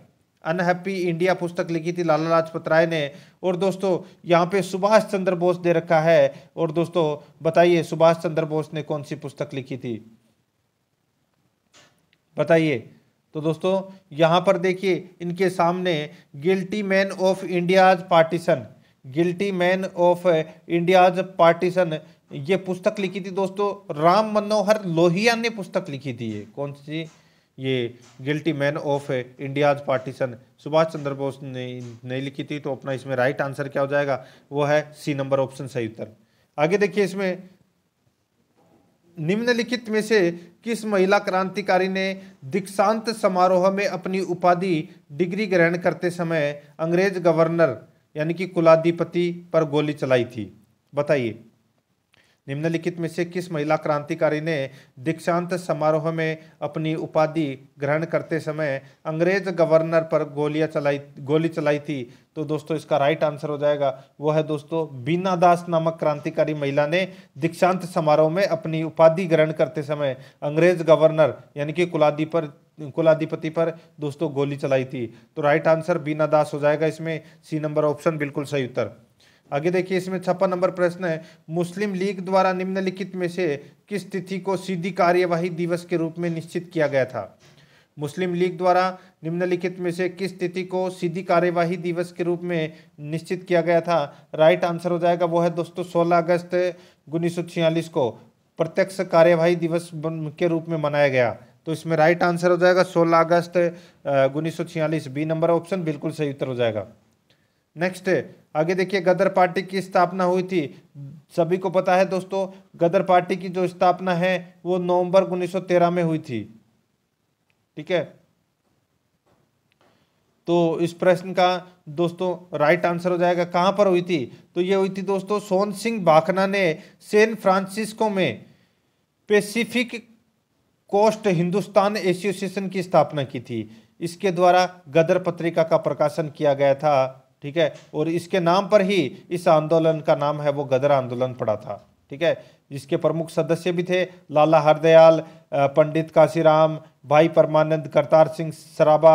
अनहैप्पी इंडिया पुस्तक लिखी थी लाला लाजपत राय ने और दोस्तों यहाँ पे सुभाष चंद्र बोस दे रखा है और दोस्तों बताइए सुभाष चंद्र बोस ने कौन सी पुस्तक लिखी थी बताइए तो दोस्तों यहाँ पर देखिए इनके सामने guilty man of India's partition guilty man of India's partition ये पुस्तक लिखी थी दोस्तों राम मनोहर लोहिया ने पुस्तक लिखी थी ये कौन सी ये guilty man of India's partition Subhash Chandra Bose ने नहीं लिखी थी तो अपना इसमें राइट आंसर क्या हो जाएगा वो है सी नंबर ऑप्शन सही उत्तर आगे देखिए इसमें निम्नलिखित में से किस महिला क्रांतिकारी ने दीक्षांत समारोह में अपनी उपाधि डिग्री ग्रहण करते समय अंग्रेज गवर्नर यानी कि कुलाधिपति पर गोली चलाई थी बताइए निम्नलिखित में से किस महिला क्रांतिकारी ने दीक्षांत समारोह में अपनी उपाधि ग्रहण करते समय अंग्रेज गवर्नर पर गोलियां चलाई गोली चलाई थी तो दोस्तों इसका राइट आंसर हो जाएगा वो है दोस्तों बीना दास नामक क्रांतिकारी महिला ने दीक्षांत समारोह में अपनी उपाधि ग्रहण करते समय अंग्रेज गवर्नर यानी कि कुलादि पर कुलाधिपति पर दोस्तों गोली चलाई थी तो राइट आंसर बीना दास हो जाएगा इसमें सी नंबर ऑप्शन बिल्कुल सही उत्तर आगे देखिए इसमें छप्पन नंबर प्रश्न है मुस्लिम लीग द्वारा निम्नलिखित में से किस तिथि को सीधी कार्यवाही दिवस के रूप में निश्चित किया गया था मुस्लिम लीग द्वारा निम्नलिखित में से किस तिथि को सीधी कार्यवाही दिवस के रूप में निश्चित किया गया था राइट आंसर हो जाएगा वो है दोस्तों 16 अगस्त उन्नीस को प्रत्यक्ष कार्यवाही दिवस के रूप में मनाया गया तो इसमें राइट आंसर हो जाएगा 16 अगस्त उन्नीस बी नंबर ऑप्शन बिल्कुल सही उत्तर हो जाएगा नेक्स्ट आगे देखिए गदर पार्टी की स्थापना हुई थी सभी को पता है दोस्तों गदर पार्टी की जो स्थापना है वो नवंबर 1913 में हुई थी ठीक है तो इस प्रश्न का दोस्तों राइट आंसर हो जाएगा कहां पर हुई थी तो ये हुई थी दोस्तों सोन सिंह भाखना ने सैन फ्रांसिस्को में पेसिफिक कोस्ट हिंदुस्तान एसोसिएशन की स्थापना की थी इसके द्वारा गदर पत्रिका का प्रकाशन किया गया था ठीक है और इसके नाम पर ही इस आंदोलन का नाम है वो गदर आंदोलन पड़ा था ठीक है जिसके प्रमुख सदस्य भी थे लाला हरदयाल पंडित काशीराम भाई परमानंद करतार सिंह सराबा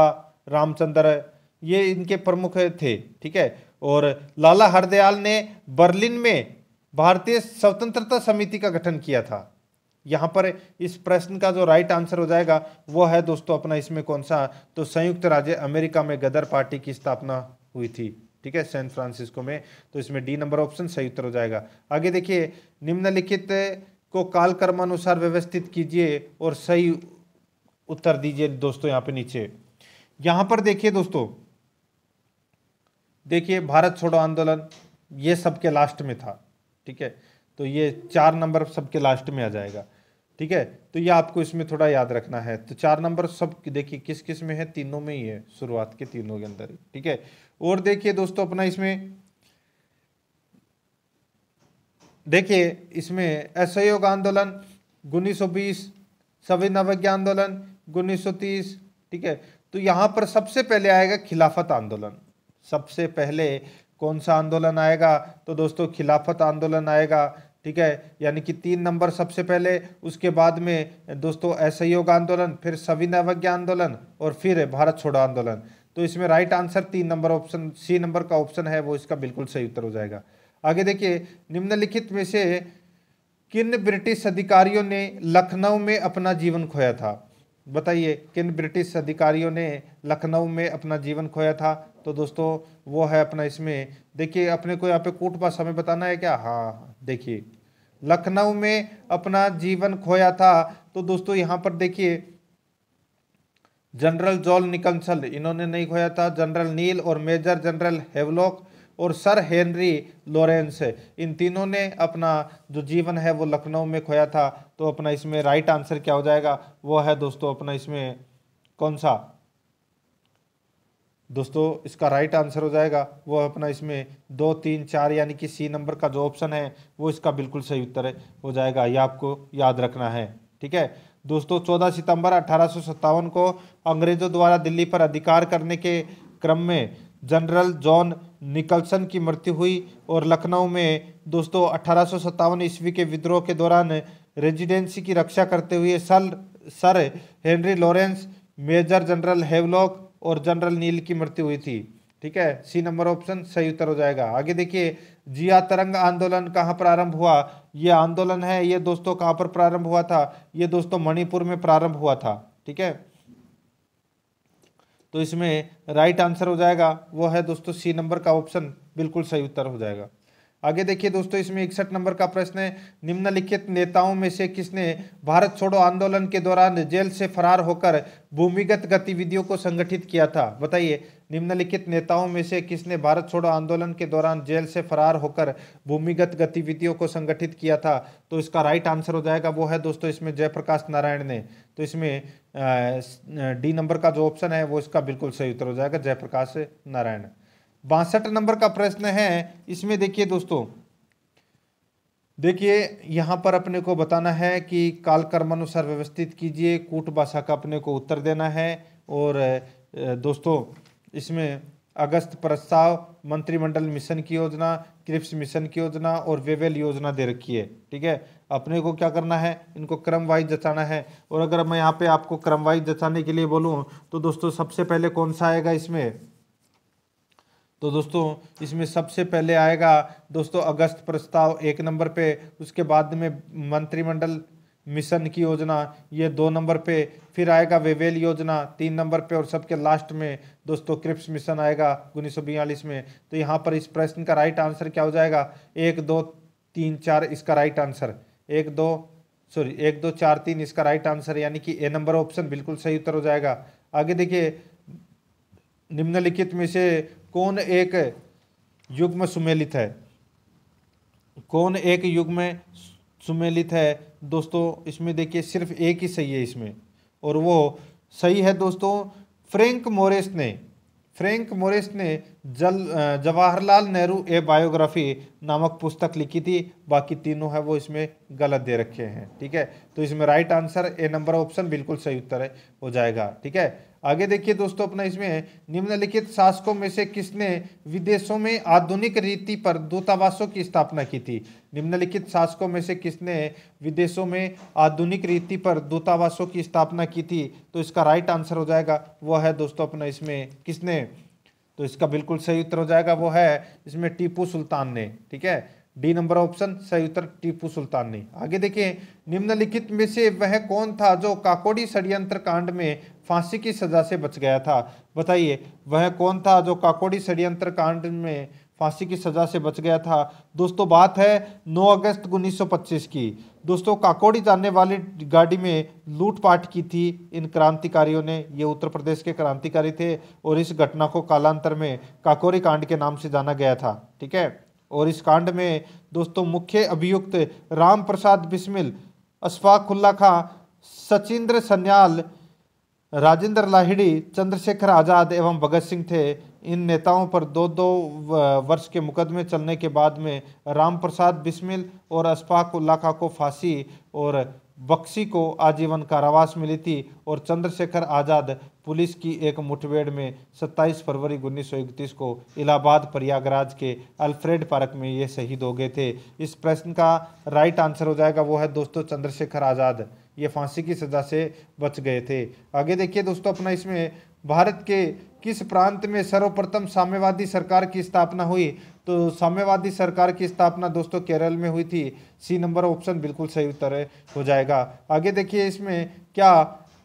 रामचंद्र ये इनके प्रमुख थे ठीक है और लाला हरदयाल ने बर्लिन में भारतीय स्वतंत्रता समिति का गठन किया था यहाँ पर इस प्रश्न का जो राइट आंसर हो जाएगा वो है दोस्तों अपना इसमें कौन सा तो संयुक्त राज्य अमेरिका में गदर पार्टी की स्थापना हुई थी ठीक है सैन फ्रांसिस्को में तो इसमें डी नंबर ऑप्शन सही उत्तर हो जाएगा आगे देखिए निम्नलिखित को काल कर्मानुसार व्यवस्थित कीजिए और सही उत्तर दीजिए दोस्तों यहाँ पे नीचे यहाँ पर देखिए दोस्तों देखिए भारत छोड़ो आंदोलन ये सबके लास्ट में था ठीक है तो ये चार नंबर सबके लास्ट में आ जाएगा ठीक है तो ये आपको इसमें थोड़ा याद रखना है तो चार नंबर सब देखिए किस किस में है तीनों में ही है शुरुआत के तीनों के अंदर ठीक है और देखिए दोस्तों अपना इसमें देखिए इसमें असहयोग आंदोलन उन्नीस सौ बीस सविनवज्ञ आंदोलन उन्नीस सौ तीस ठीक है तो यहाँ पर सबसे पहले आएगा खिलाफत आंदोलन सबसे पहले कौन सा आंदोलन आएगा तो दोस्तों खिलाफत आंदोलन आएगा ठीक है यानी कि तीन नंबर सबसे पहले उसके बाद में दोस्तों असहयोग आंदोलन फिर सविनय आंदोलन और फिर भारत छोड़ो आंदोलन तो इसमें राइट आंसर तीन नंबर ऑप्शन सी नंबर का ऑप्शन है वो इसका बिल्कुल सही उत्तर हो जाएगा आगे देखिए निम्नलिखित में से किन ब्रिटिश अधिकारियों ने लखनऊ में अपना जीवन खोया था बताइए किन ब्रिटिश अधिकारियों ने लखनऊ में अपना जीवन खोया था तो दोस्तों वो है अपना इसमें देखिए अपने को यहाँ पे कूट भाषा में बताना है क्या हाँ देखिए लखनऊ में अपना जीवन खोया था तो दोस्तों यहाँ पर देखिए जनरल जॉल निकलसल इन्होंने नहीं खोया था जनरल नील और मेजर जनरल हेवलॉक और सर हेनरी लॉरेंस इन तीनों ने अपना जो जीवन है वो लखनऊ में खोया था तो अपना इसमें राइट आंसर क्या हो जाएगा वो है दोस्तों अपना इसमें कौन सा दोस्तों इसका राइट आंसर हो जाएगा वो अपना इसमें दो तीन चार यानी कि सी नंबर का जो ऑप्शन है वो इसका बिल्कुल सही उत्तर है हो जाएगा ये आपको याद रखना है ठीक है दोस्तों 14 सितंबर अठारह को अंग्रेजों द्वारा दिल्ली पर अधिकार करने के क्रम में जनरल जॉन निकलसन की मृत्यु हुई और लखनऊ में दोस्तों अठारह ईस्वी के विद्रोह के दौरान रेजिडेंसी की रक्षा करते हुए sir sir Henry Lawrence major general Havelock और जनरल नील की मृत्यु हुई थी ठीक है सी नंबर ऑप्शन सही उत्तर हो जाएगा आगे देखिए जिया तरंग आंदोलन कहाँ प्रारंभ हुआ ये आंदोलन है ये दोस्तों कहाँ पर प्रारंभ हुआ था ये दोस्तों मणिपुर में प्रारंभ हुआ था ठीक है तो इसमें राइट आंसर हो जाएगा वो है दोस्तों सी नंबर का ऑप्शन बिल्कुल सही उत्तर हो जाएगा आगे देखिए दोस्तों इसमें इकसठ नंबर का प्रश्न है निम्नलिखित नेताओं में से किसने भारत छोड़ो आंदोलन के दौरान जेल से फरार होकर भूमिगत गतिविधियों को संगठित किया था बताइए निम्नलिखित नेताओं में से किसने भारत छोड़ो आंदोलन के दौरान जेल से फरार होकर भूमिगत गतिविधियों को संगठित किया था तो इसका राइट आंसर हो जाएगा वो है दोस्तों इसमें जयप्रकाश नारायण ने तो इसमें डी नंबर का जो ऑप्शन है वो इसका बिल्कुल सही उत्तर हो जाएगा जयप्रकाश नारायण बासठ नंबर का प्रश्न है इसमें देखिए दोस्तों देखिए यहाँ पर अपने को बताना है कि कालक्रमानुसार व्यवस्थित कीजिए कूट भाषा का अपने को उत्तर देना है और दोस्तों इसमें अगस्त प्रस्ताव मंत्रिमंडल मिशन की योजना क्रिप्स मिशन की योजना और वेवेल योजना दे रखी है ठीक है अपने को क्या करना है इनको क्रम वाइज जताना है और अगर मैं यहाँ पे आपको क्रम वाइज जताने के लिए बोलूँ तो दोस्तों सबसे पहले कौन सा आएगा इसमें तो दोस्तों इसमें सबसे पहले आएगा दोस्तों अगस्त प्रस्ताव एक नंबर पे उसके बाद में मंत्रिमंडल मिशन की योजना ये दो नंबर पे फिर आएगा वेवेल योजना तीन नंबर पे और सबके लास्ट में दोस्तों क्रिप्स मिशन आएगा उन्नीस में तो यहाँ पर इस प्रश्न का राइट आंसर क्या हो जाएगा एक दो तीन चार इसका राइट आंसर एक दो सॉरी एक दो चार तीन इसका राइट आंसर यानी कि ए नंबर ऑप्शन बिल्कुल सही उत्तर हो जाएगा आगे देखिए निम्नलिखित में से कौन एक युग में सुमेलित है कौन एक युग में सुमेलित है दोस्तों इसमें देखिए सिर्फ एक ही सही है इसमें और वो सही है दोस्तों फ्रैंक मोरेस ने फ्रैंक मोरेस ने जल जवाहरलाल नेहरू ए बायोग्राफी नामक पुस्तक लिखी थी बाकी तीनों है वो इसमें गलत दे रखे हैं ठीक है तो इसमें right answer A number option बिल्कुल सही उत्तर है हो जाएगा ठीक है आगे देखिए दोस्तों अपना इसमें निम्नलिखित शासकों में से किसने विदेशों में आधुनिक रीति पर दूतावासों की स्थापना की थी निम्नलिखित शासकों में से किसने विदेशों में आधुनिक रीति पर दूतावासों की स्थापना की थी तो इसका राइट आंसर हो जाएगा वो है दोस्तों अपना इसमें किसने तो इसका बिल्कुल सही उत्तर हो जाएगा वो है इसमें टीपू सुल्तान ने ठीक है डी नंबर ऑप्शन सही उत्तर टीपू सुल्तान ने आगे देखिए निम्नलिखित में से वह कौन था जो काकोड़ी षड्यंत्र कांड में फांसी की सजा से बच गया था बताइए वह कौन था जो काकोड़ी षडयंत्र कांड में फांसी की सजा से बच गया था दोस्तों बात है 9 अगस्त 1925 की दोस्तों काकोड़ी जाने वाली गाड़ी में लूटपाट की थी इन क्रांतिकारियों ने ये उत्तर प्रदेश के क्रांतिकारी थे और इस घटना को कालांतर में काकोरी कांड के नाम से जाना गया था ठीक है और इस कांड में दोस्तों मुख्य अभियुक्त राम प्रसाद बिस्मिल अशफाक खुल्ला खां सचिंद्र सन्याल राजेंद्र लाहिड़ी चंद्रशेखर आज़ाद एवं भगत सिंह थे इन नेताओं पर दो दो वर्ष के मुकदमे चलने के बाद में राम प्रसाद बिस्मिल और अशफाक उल्लाखा को फांसी और बक्सी को आजीवन कारावास मिली थी और चंद्रशेखर आज़ाद पुलिस की एक मुठभेड़ में 27 फरवरी उन्नीस को इलाहाबाद प्रयागराज के अल्फ्रेड पार्क में ये शहीद हो गए थे इस प्रश्न का राइट आंसर हो जाएगा वो है दोस्तों चंद्रशेखर आज़ाद ये फांसी की सज़ा से बच गए थे आगे देखिए दोस्तों अपना इसमें भारत के किस प्रांत में सर्वप्रथम साम्यवादी सरकार की स्थापना हुई तो साम्यवादी सरकार की स्थापना दोस्तों केरल में हुई थी सी नंबर ऑप्शन बिल्कुल सही उत्तर हो जाएगा आगे देखिए इसमें क्या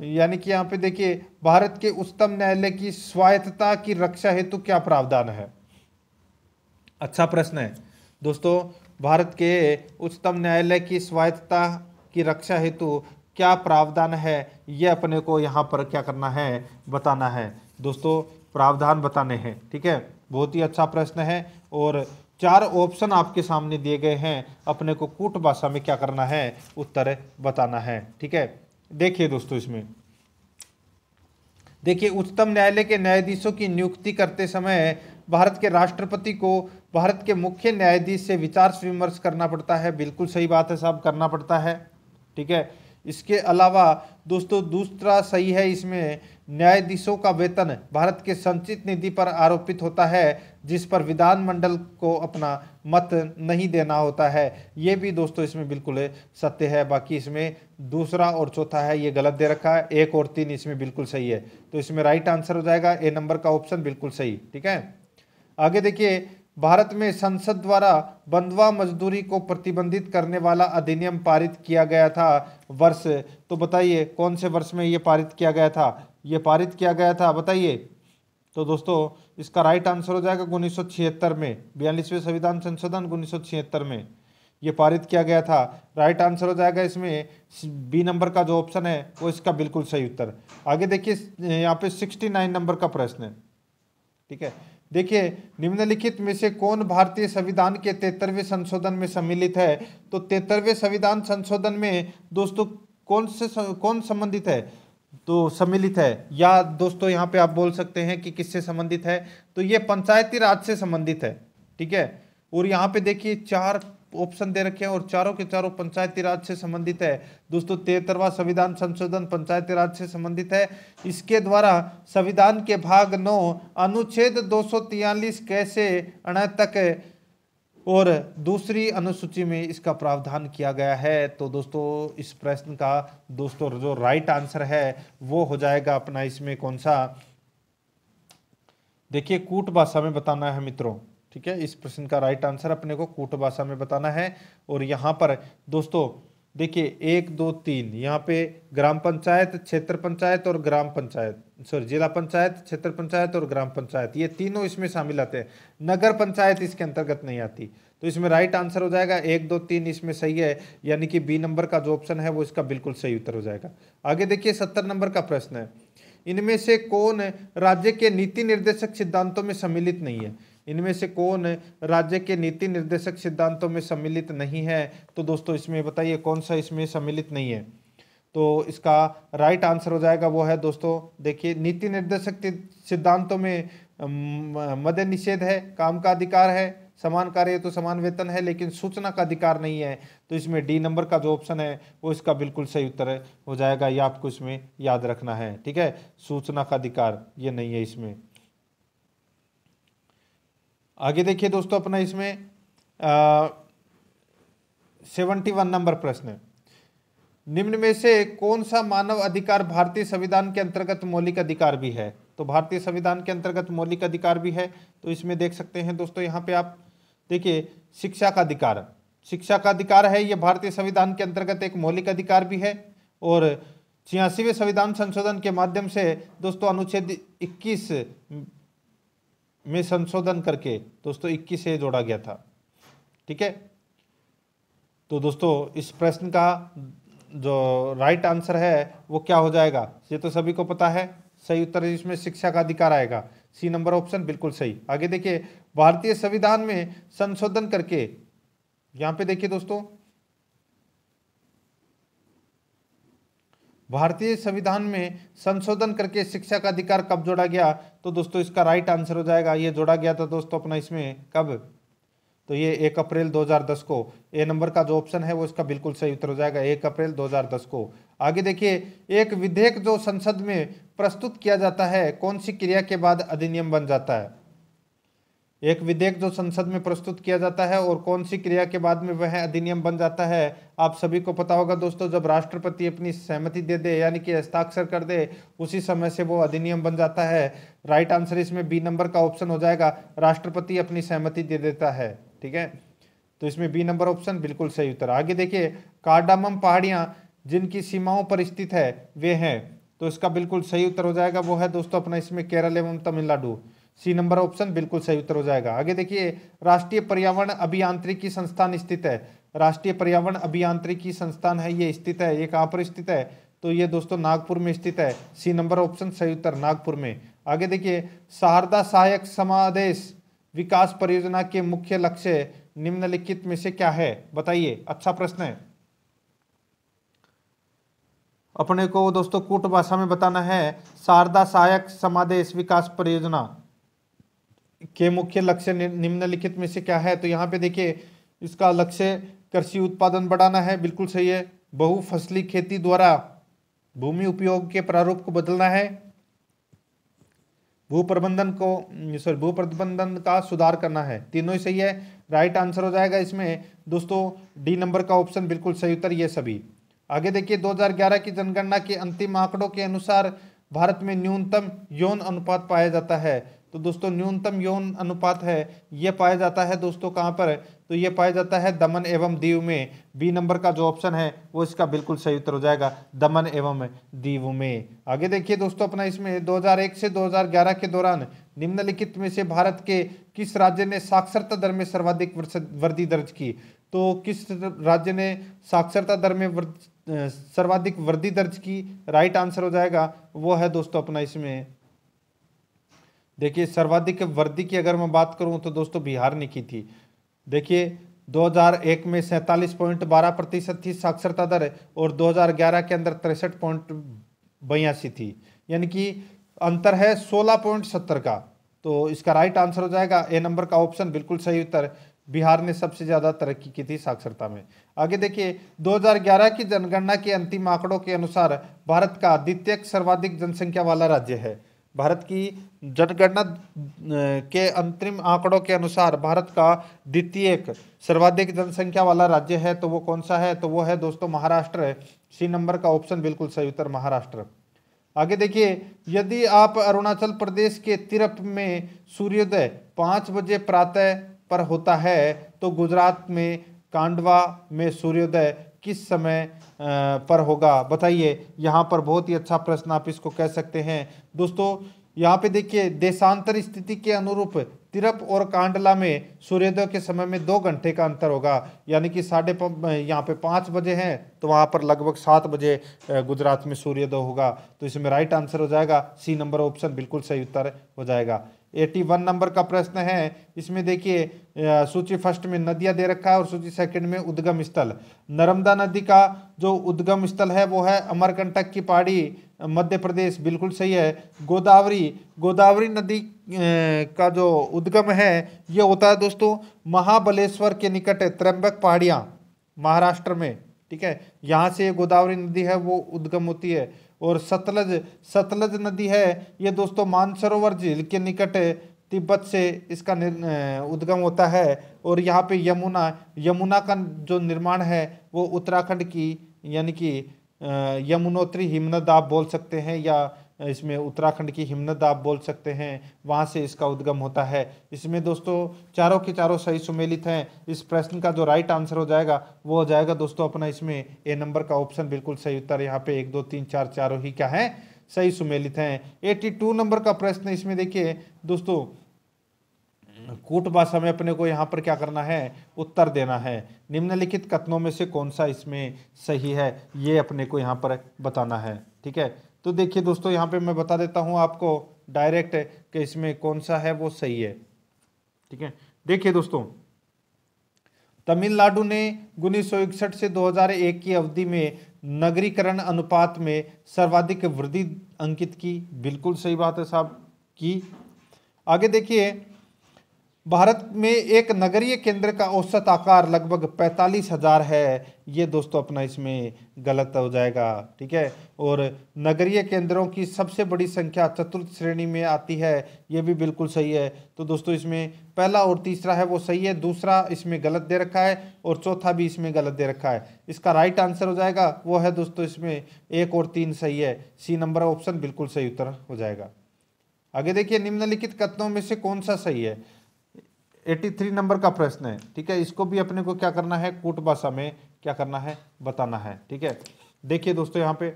यानी कि यहाँ पे देखिए भारत के उच्चतम न्यायालय की स्वायत्तता की रक्षा हेतु क्या प्रावधान है अच्छा प्रश्न है दोस्तों भारत के उच्चतम न्यायालय की स्वायत्तता की रक्षा हेतु क्या प्रावधान है ये अपने को यहाँ पर क्या करना है बताना है दोस्तों प्रावधान बताने हैं ठीक है बहुत ही अच्छा प्रश्न है और चार ऑप्शन आपके सामने दिए गए हैं अपने को कूट भाषा में क्या करना है उत्तर बताना है ठीक है देखिए दोस्तों इसमें देखिए उच्चतम न्यायालय के न्यायाधीशों की नियुक्ति करते समय भारत के राष्ट्रपति को भारत के मुख्य न्यायाधीश से विचार विमर्श करना पड़ता है बिल्कुल सही बात है साहब करना पड़ता है ठीक है इसके अलावा दोस्तों दूसरा सही है इसमें न्यायाधीशों का वेतन भारत के संचित निधि पर आरोपित होता है जिस पर विधानमंडल को अपना मत नहीं देना होता है ये भी दोस्तों इसमें बिल्कुल सत्य है बाकी इसमें दूसरा और चौथा है ये गलत दे रखा है एक और तीन इसमें बिल्कुल सही है तो इसमें राइट आंसर हो जाएगा ए नंबर का ऑप्शन बिल्कुल सही ठीक है आगे देखिए भारत में संसद द्वारा बंधवा मजदूरी को प्रतिबंधित करने वाला अधिनियम पारित किया गया था वर्ष तो बताइए कौन से वर्ष में ये पारित किया गया था ये पारित किया गया था बताइए तो दोस्तों इसका राइट आंसर हो जाएगा उन्नीस में बयालीसवें संविधान संशोधन उन्नीस में ये पारित किया गया था राइट आंसर हो जाएगा इसमें बी नंबर का जो ऑप्शन है वो इसका बिल्कुल सही उत्तर आगे देखिए यहाँ पे 69 नंबर का प्रश्न है ठीक है देखिए निम्नलिखित में से कौन भारतीय संविधान के तेतरवें संशोधन में सम्मिलित है तो तेतरवें संविधान संशोधन में दोस्तों कौन से कौन संबंधित है तो सम्मिलित है या दोस्तों यहाँ पे आप बोल सकते हैं कि किससे संबंधित है तो ये पंचायती राज से संबंधित है ठीक है और यहाँ पे देखिए चार ऑप्शन दे रखे हैं और चारों के चारों पंचायती राज से संबंधित है दोस्तों तिहत्तरवा संविधान संशोधन पंचायती राज से संबंधित है इसके द्वारा संविधान के भाग नौ अनुच्छेद दो कैसे अण तक और दूसरी अनुसूची में इसका प्रावधान किया गया है तो दोस्तों इस प्रश्न का दोस्तों जो राइट आंसर है वो हो जाएगा अपना इसमें कौन सा देखिए कूट भाषा में बताना है मित्रों ठीक है इस प्रश्न का राइट आंसर अपने को कूट भाषा में बताना है और यहाँ पर दोस्तों देखिए एक दो तीन यहाँ पे ग्राम पंचायत क्षेत्र पंचायत और ग्राम पंचायत सॉरी जिला पंचायत क्षेत्र पंचायत और ग्राम पंचायत ये तीनों इसमें शामिल आते हैं नगर पंचायत इसके अंतर्गत नहीं आती तो इसमें राइट आंसर हो जाएगा एक दो तीन इसमें सही है यानी कि बी नंबर का जो ऑप्शन है वो इसका बिल्कुल सही उत्तर हो जाएगा आगे देखिए सत्तर नंबर का प्रश्न है इनमें से कौन राज्य के नीति निर्देशक सिद्धांतों में सम्मिलित नहीं है इनमें से कौन राज्य के नीति निर्देशक सिद्धांतों में सम्मिलित नहीं है तो दोस्तों इसमें बताइए कौन सा इसमें सम्मिलित नहीं है तो इसका राइट आंसर हो जाएगा वो है दोस्तों देखिए नीति निर्देशक सिद्धांतों में मद निषेध है काम का अधिकार है समान कार्य तो समान वेतन है लेकिन सूचना का अधिकार नहीं है तो इसमें डी नंबर का जो ऑप्शन है वो इसका बिल्कुल सही उत्तर हो जाएगा ये आपको इसमें याद रखना है ठीक है सूचना का अधिकार ये नहीं है इसमें आगे देखिए दोस्तों अपना इसमें सेवेंटी वन नंबर प्रश्न निम्न में से कौन सा मानव अधिकार भारतीय संविधान के अंतर्गत मौलिक अधिकार भी है तो भारतीय संविधान के अंतर्गत मौलिक अधिकार भी है तो इसमें देख सकते हैं दोस्तों यहाँ पे आप देखिए शिक्षा का अधिकार शिक्षा का अधिकार है ये भारतीय संविधान के अंतर्गत एक मौलिक अधिकार भी है और छियासीवें संविधान संशोधन के माध्यम से दोस्तों अनुच्छेद 21 में संशोधन करके दोस्तों इक्कीस ए जोड़ा गया था ठीक है तो दोस्तों इस प्रश्न का जो राइट आंसर है वो क्या हो जाएगा ये तो सभी को पता है सही उत्तर इसमें शिक्षा का अधिकार आएगा सी नंबर ऑप्शन बिल्कुल सही आगे देखिए भारतीय संविधान में संशोधन करके यहां पे देखिए दोस्तों भारतीय संविधान में संशोधन करके शिक्षा का अधिकार कब जोड़ा गया तो दोस्तों इसका राइट आंसर हो जाएगा ये जोड़ा गया था दोस्तों अपना इसमें कब तो ये एक अप्रैल 2010 को ए नंबर का जो ऑप्शन है वो इसका बिल्कुल सही उत्तर हो जाएगा एक अप्रैल 2010 को आगे देखिए एक विधेयक जो संसद में प्रस्तुत किया जाता है कौन सी क्रिया के बाद अधिनियम बन जाता है एक विधेयक जो संसद में प्रस्तुत किया जाता है और कौन सी क्रिया के बाद में वह अधिनियम बन जाता है आप सभी को पता होगा दोस्तों जब राष्ट्रपति अपनी सहमति दे दे यानी कि हस्ताक्षर कर दे उसी समय से वो अधिनियम बन जाता है राइट आंसर इसमें बी नंबर का ऑप्शन हो जाएगा राष्ट्रपति अपनी सहमति दे देता है ठीक है तो इसमें बी नंबर ऑप्शन बिल्कुल सही उत्तर आगे देखिए कार्डामम पहाड़ियाँ जिनकी सीमाओं पर स्थित है वे हैं तो इसका बिल्कुल सही उत्तर हो जाएगा वो है दोस्तों अपना इसमें केरल एवं तमिलनाडु सी नंबर ऑप्शन बिल्कुल सही उत्तर हो जाएगा आगे देखिए राष्ट्रीय पर्यावरण अभियांत्रिकी संस्थान स्थित है राष्ट्रीय पर्यावरण अभियांत्रिकी संस्थान है ये स्थित है ये कहाँ पर स्थित है तो ये दोस्तों नागपुर में स्थित है सी नंबर ऑप्शन सही उत्तर नागपुर में आगे देखिए शारदा सहायक समादेश विकास परियोजना के मुख्य लक्ष्य निम्नलिखित में से क्या है बताइए अच्छा प्रश्न है अपने को दोस्तों कूट भाषा में बताना है शारदा सहायक समादेश विकास परियोजना के मुख्य लक्ष्य निम्नलिखित में से क्या है तो यहाँ पे देखिए इसका लक्ष्य कृषि उत्पादन बढ़ाना है बिल्कुल सही है बहुफसली खेती द्वारा भूमि उपयोग के प्रारूप को बदलना है भू प्रबंधन को सॉरी भू प्रबंधन का सुधार करना है तीनों ही सही है राइट आंसर हो जाएगा इसमें दोस्तों डी नंबर का ऑप्शन बिल्कुल सही उत्तर ये सभी आगे देखिए 2011 की जनगणना के अंतिम आंकड़ों के अनुसार भारत में न्यूनतम यौन अनुपात पाया जाता है तो दोस्तों न्यूनतम यौन अनुपात है यह पाया जाता है दोस्तों कहाँ पर तो यह पाया जाता है दमन एवं दीव में बी नंबर का जो ऑप्शन है वो इसका बिल्कुल सही उत्तर हो जाएगा दमन एवं दीव में आगे देखिए दोस्तों अपना इसमें 2001 से 2011 के दौरान निम्नलिखित में से भारत के किस राज्य ने साक्षरता दर में सर्वाधिक वृद्धि दर्ज की तो किस राज्य ने साक्षरता दर में सर्वाधिक वृद्धि दर्ज की राइट आंसर हो जाएगा वो है दोस्तों अपना इसमें देखिए सर्वाधिक वृद्धि की अगर मैं बात करूं तो दोस्तों बिहार ने की थी देखिए 2001 में सैंतालीस पॉइंट बारह प्रतिशत थी साक्षरता दर और 2011 के अंदर तिरसठ पॉइंट बयासी थी यानी कि अंतर है सोलह पॉइंट सत्तर का तो इसका राइट आंसर हो जाएगा ए नंबर का ऑप्शन बिल्कुल सही उत्तर बिहार ने सबसे ज़्यादा तरक्की की थी साक्षरता में आगे देखिए 2011 की जनगणना के अंतिम आंकड़ों के अनुसार भारत का द्वितीय सर्वाधिक जनसंख्या वाला राज्य है भारत की जनगणना के अंतरिम आंकड़ों के अनुसार भारत का द्वितीय सर्वाधिक जनसंख्या वाला राज्य है तो वो कौन सा है तो वो है दोस्तों महाराष्ट्र है सी नंबर का ऑप्शन बिल्कुल सही उत्तर महाराष्ट्र आगे देखिए यदि आप अरुणाचल प्रदेश के तिरप में सूर्योदय पाँच बजे प्रातः पर होता है तो गुजरात में कांडवा में सूर्योदय किस समय पर होगा बताइए यहाँ पर बहुत ही अच्छा प्रश्न आप इसको कह सकते हैं दोस्तों यहाँ पे देखिए देशांतर स्थिति के अनुरूप तिरप और कांडला में सूर्योदय के समय में दो घंटे का अंतर होगा यानी कि साढ़े यहाँ पे पाँच बजे हैं तो वहाँ पर लगभग सात बजे गुजरात में सूर्योदय होगा तो इसमें राइट आंसर हो जाएगा सी नंबर ऑप्शन बिल्कुल सही उत्तर हो जाएगा एटी वन नंबर का प्रश्न है इसमें देखिए सूची फर्स्ट में नदियाँ दे रखा है और सूची सेकंड में उद्गम स्थल नर्मदा नदी का जो उद्गम स्थल है वो है अमरकंटक की पहाड़ी मध्य प्रदेश बिल्कुल सही है गोदावरी गोदावरी नदी का जो उद्गम है ये होता है दोस्तों महाबलेश्वर के निकट त्र्यंबक पहाड़ियाँ महाराष्ट्र में ठीक है यहाँ से गोदावरी नदी है वो उद्गम होती है और सतलज सतलज नदी है ये दोस्तों मानसरोवर झील के निकट तिब्बत से इसका उद्गम होता है और यहाँ पे यमुना यमुना का जो निर्माण है वो उत्तराखंड की यानी कि यमुनोत्री हिमनद आप बोल सकते हैं या इसमें उत्तराखंड की हिमनद आप बोल सकते हैं वहाँ से इसका उद्गम होता है इसमें दोस्तों चारों के चारों सही सुमेलित हैं इस प्रश्न का जो राइट आंसर हो जाएगा वो हो जाएगा दोस्तों अपना इसमें ए नंबर का ऑप्शन बिल्कुल सही उत्तर यहाँ पे एक दो तीन चार चारों ही क्या है सही सुमेलित हैं टू नंबर का प्रश्न इसमें देखिए दोस्तों कूट भाषा में अपने को यहाँ पर क्या करना है उत्तर देना है निम्नलिखित कथनों में से कौन सा इसमें सही है ये अपने को यहाँ पर बताना है ठीक है तो देखिए दोस्तों यहाँ पे मैं बता देता हूँ आपको डायरेक्ट कि इसमें कौन सा है वो सही है ठीक है देखिए दोस्तों तमिलनाडु ने उन्नीस से 2001 की अवधि में नगरीकरण अनुपात में सर्वाधिक वृद्धि अंकित की बिल्कुल सही बात है साहब की आगे देखिए भारत में एक नगरीय केंद्र का औसत आकार लगभग पैंतालीस हज़ार है ये दोस्तों अपना इसमें गलत हो जाएगा ठीक है और नगरीय केंद्रों की सबसे बड़ी संख्या चतुर्थ श्रेणी में आती है ये भी बिल्कुल सही है तो दोस्तों इसमें पहला और तीसरा है वो सही है दूसरा इसमें गलत दे रखा है और चौथा भी इसमें गलत दे रखा है इसका राइट आंसर हो जाएगा वो है दोस्तों इसमें एक और तीन सही है सी नंबर ऑप्शन बिल्कुल सही उत्तर हो जाएगा आगे देखिए निम्नलिखित कथनों में से कौन सा सही है 83 नंबर का प्रश्न है ठीक है इसको भी अपने को क्या करना है कूट भाषा में क्या करना है बताना है ठीक है देखिए दोस्तों यहाँ पे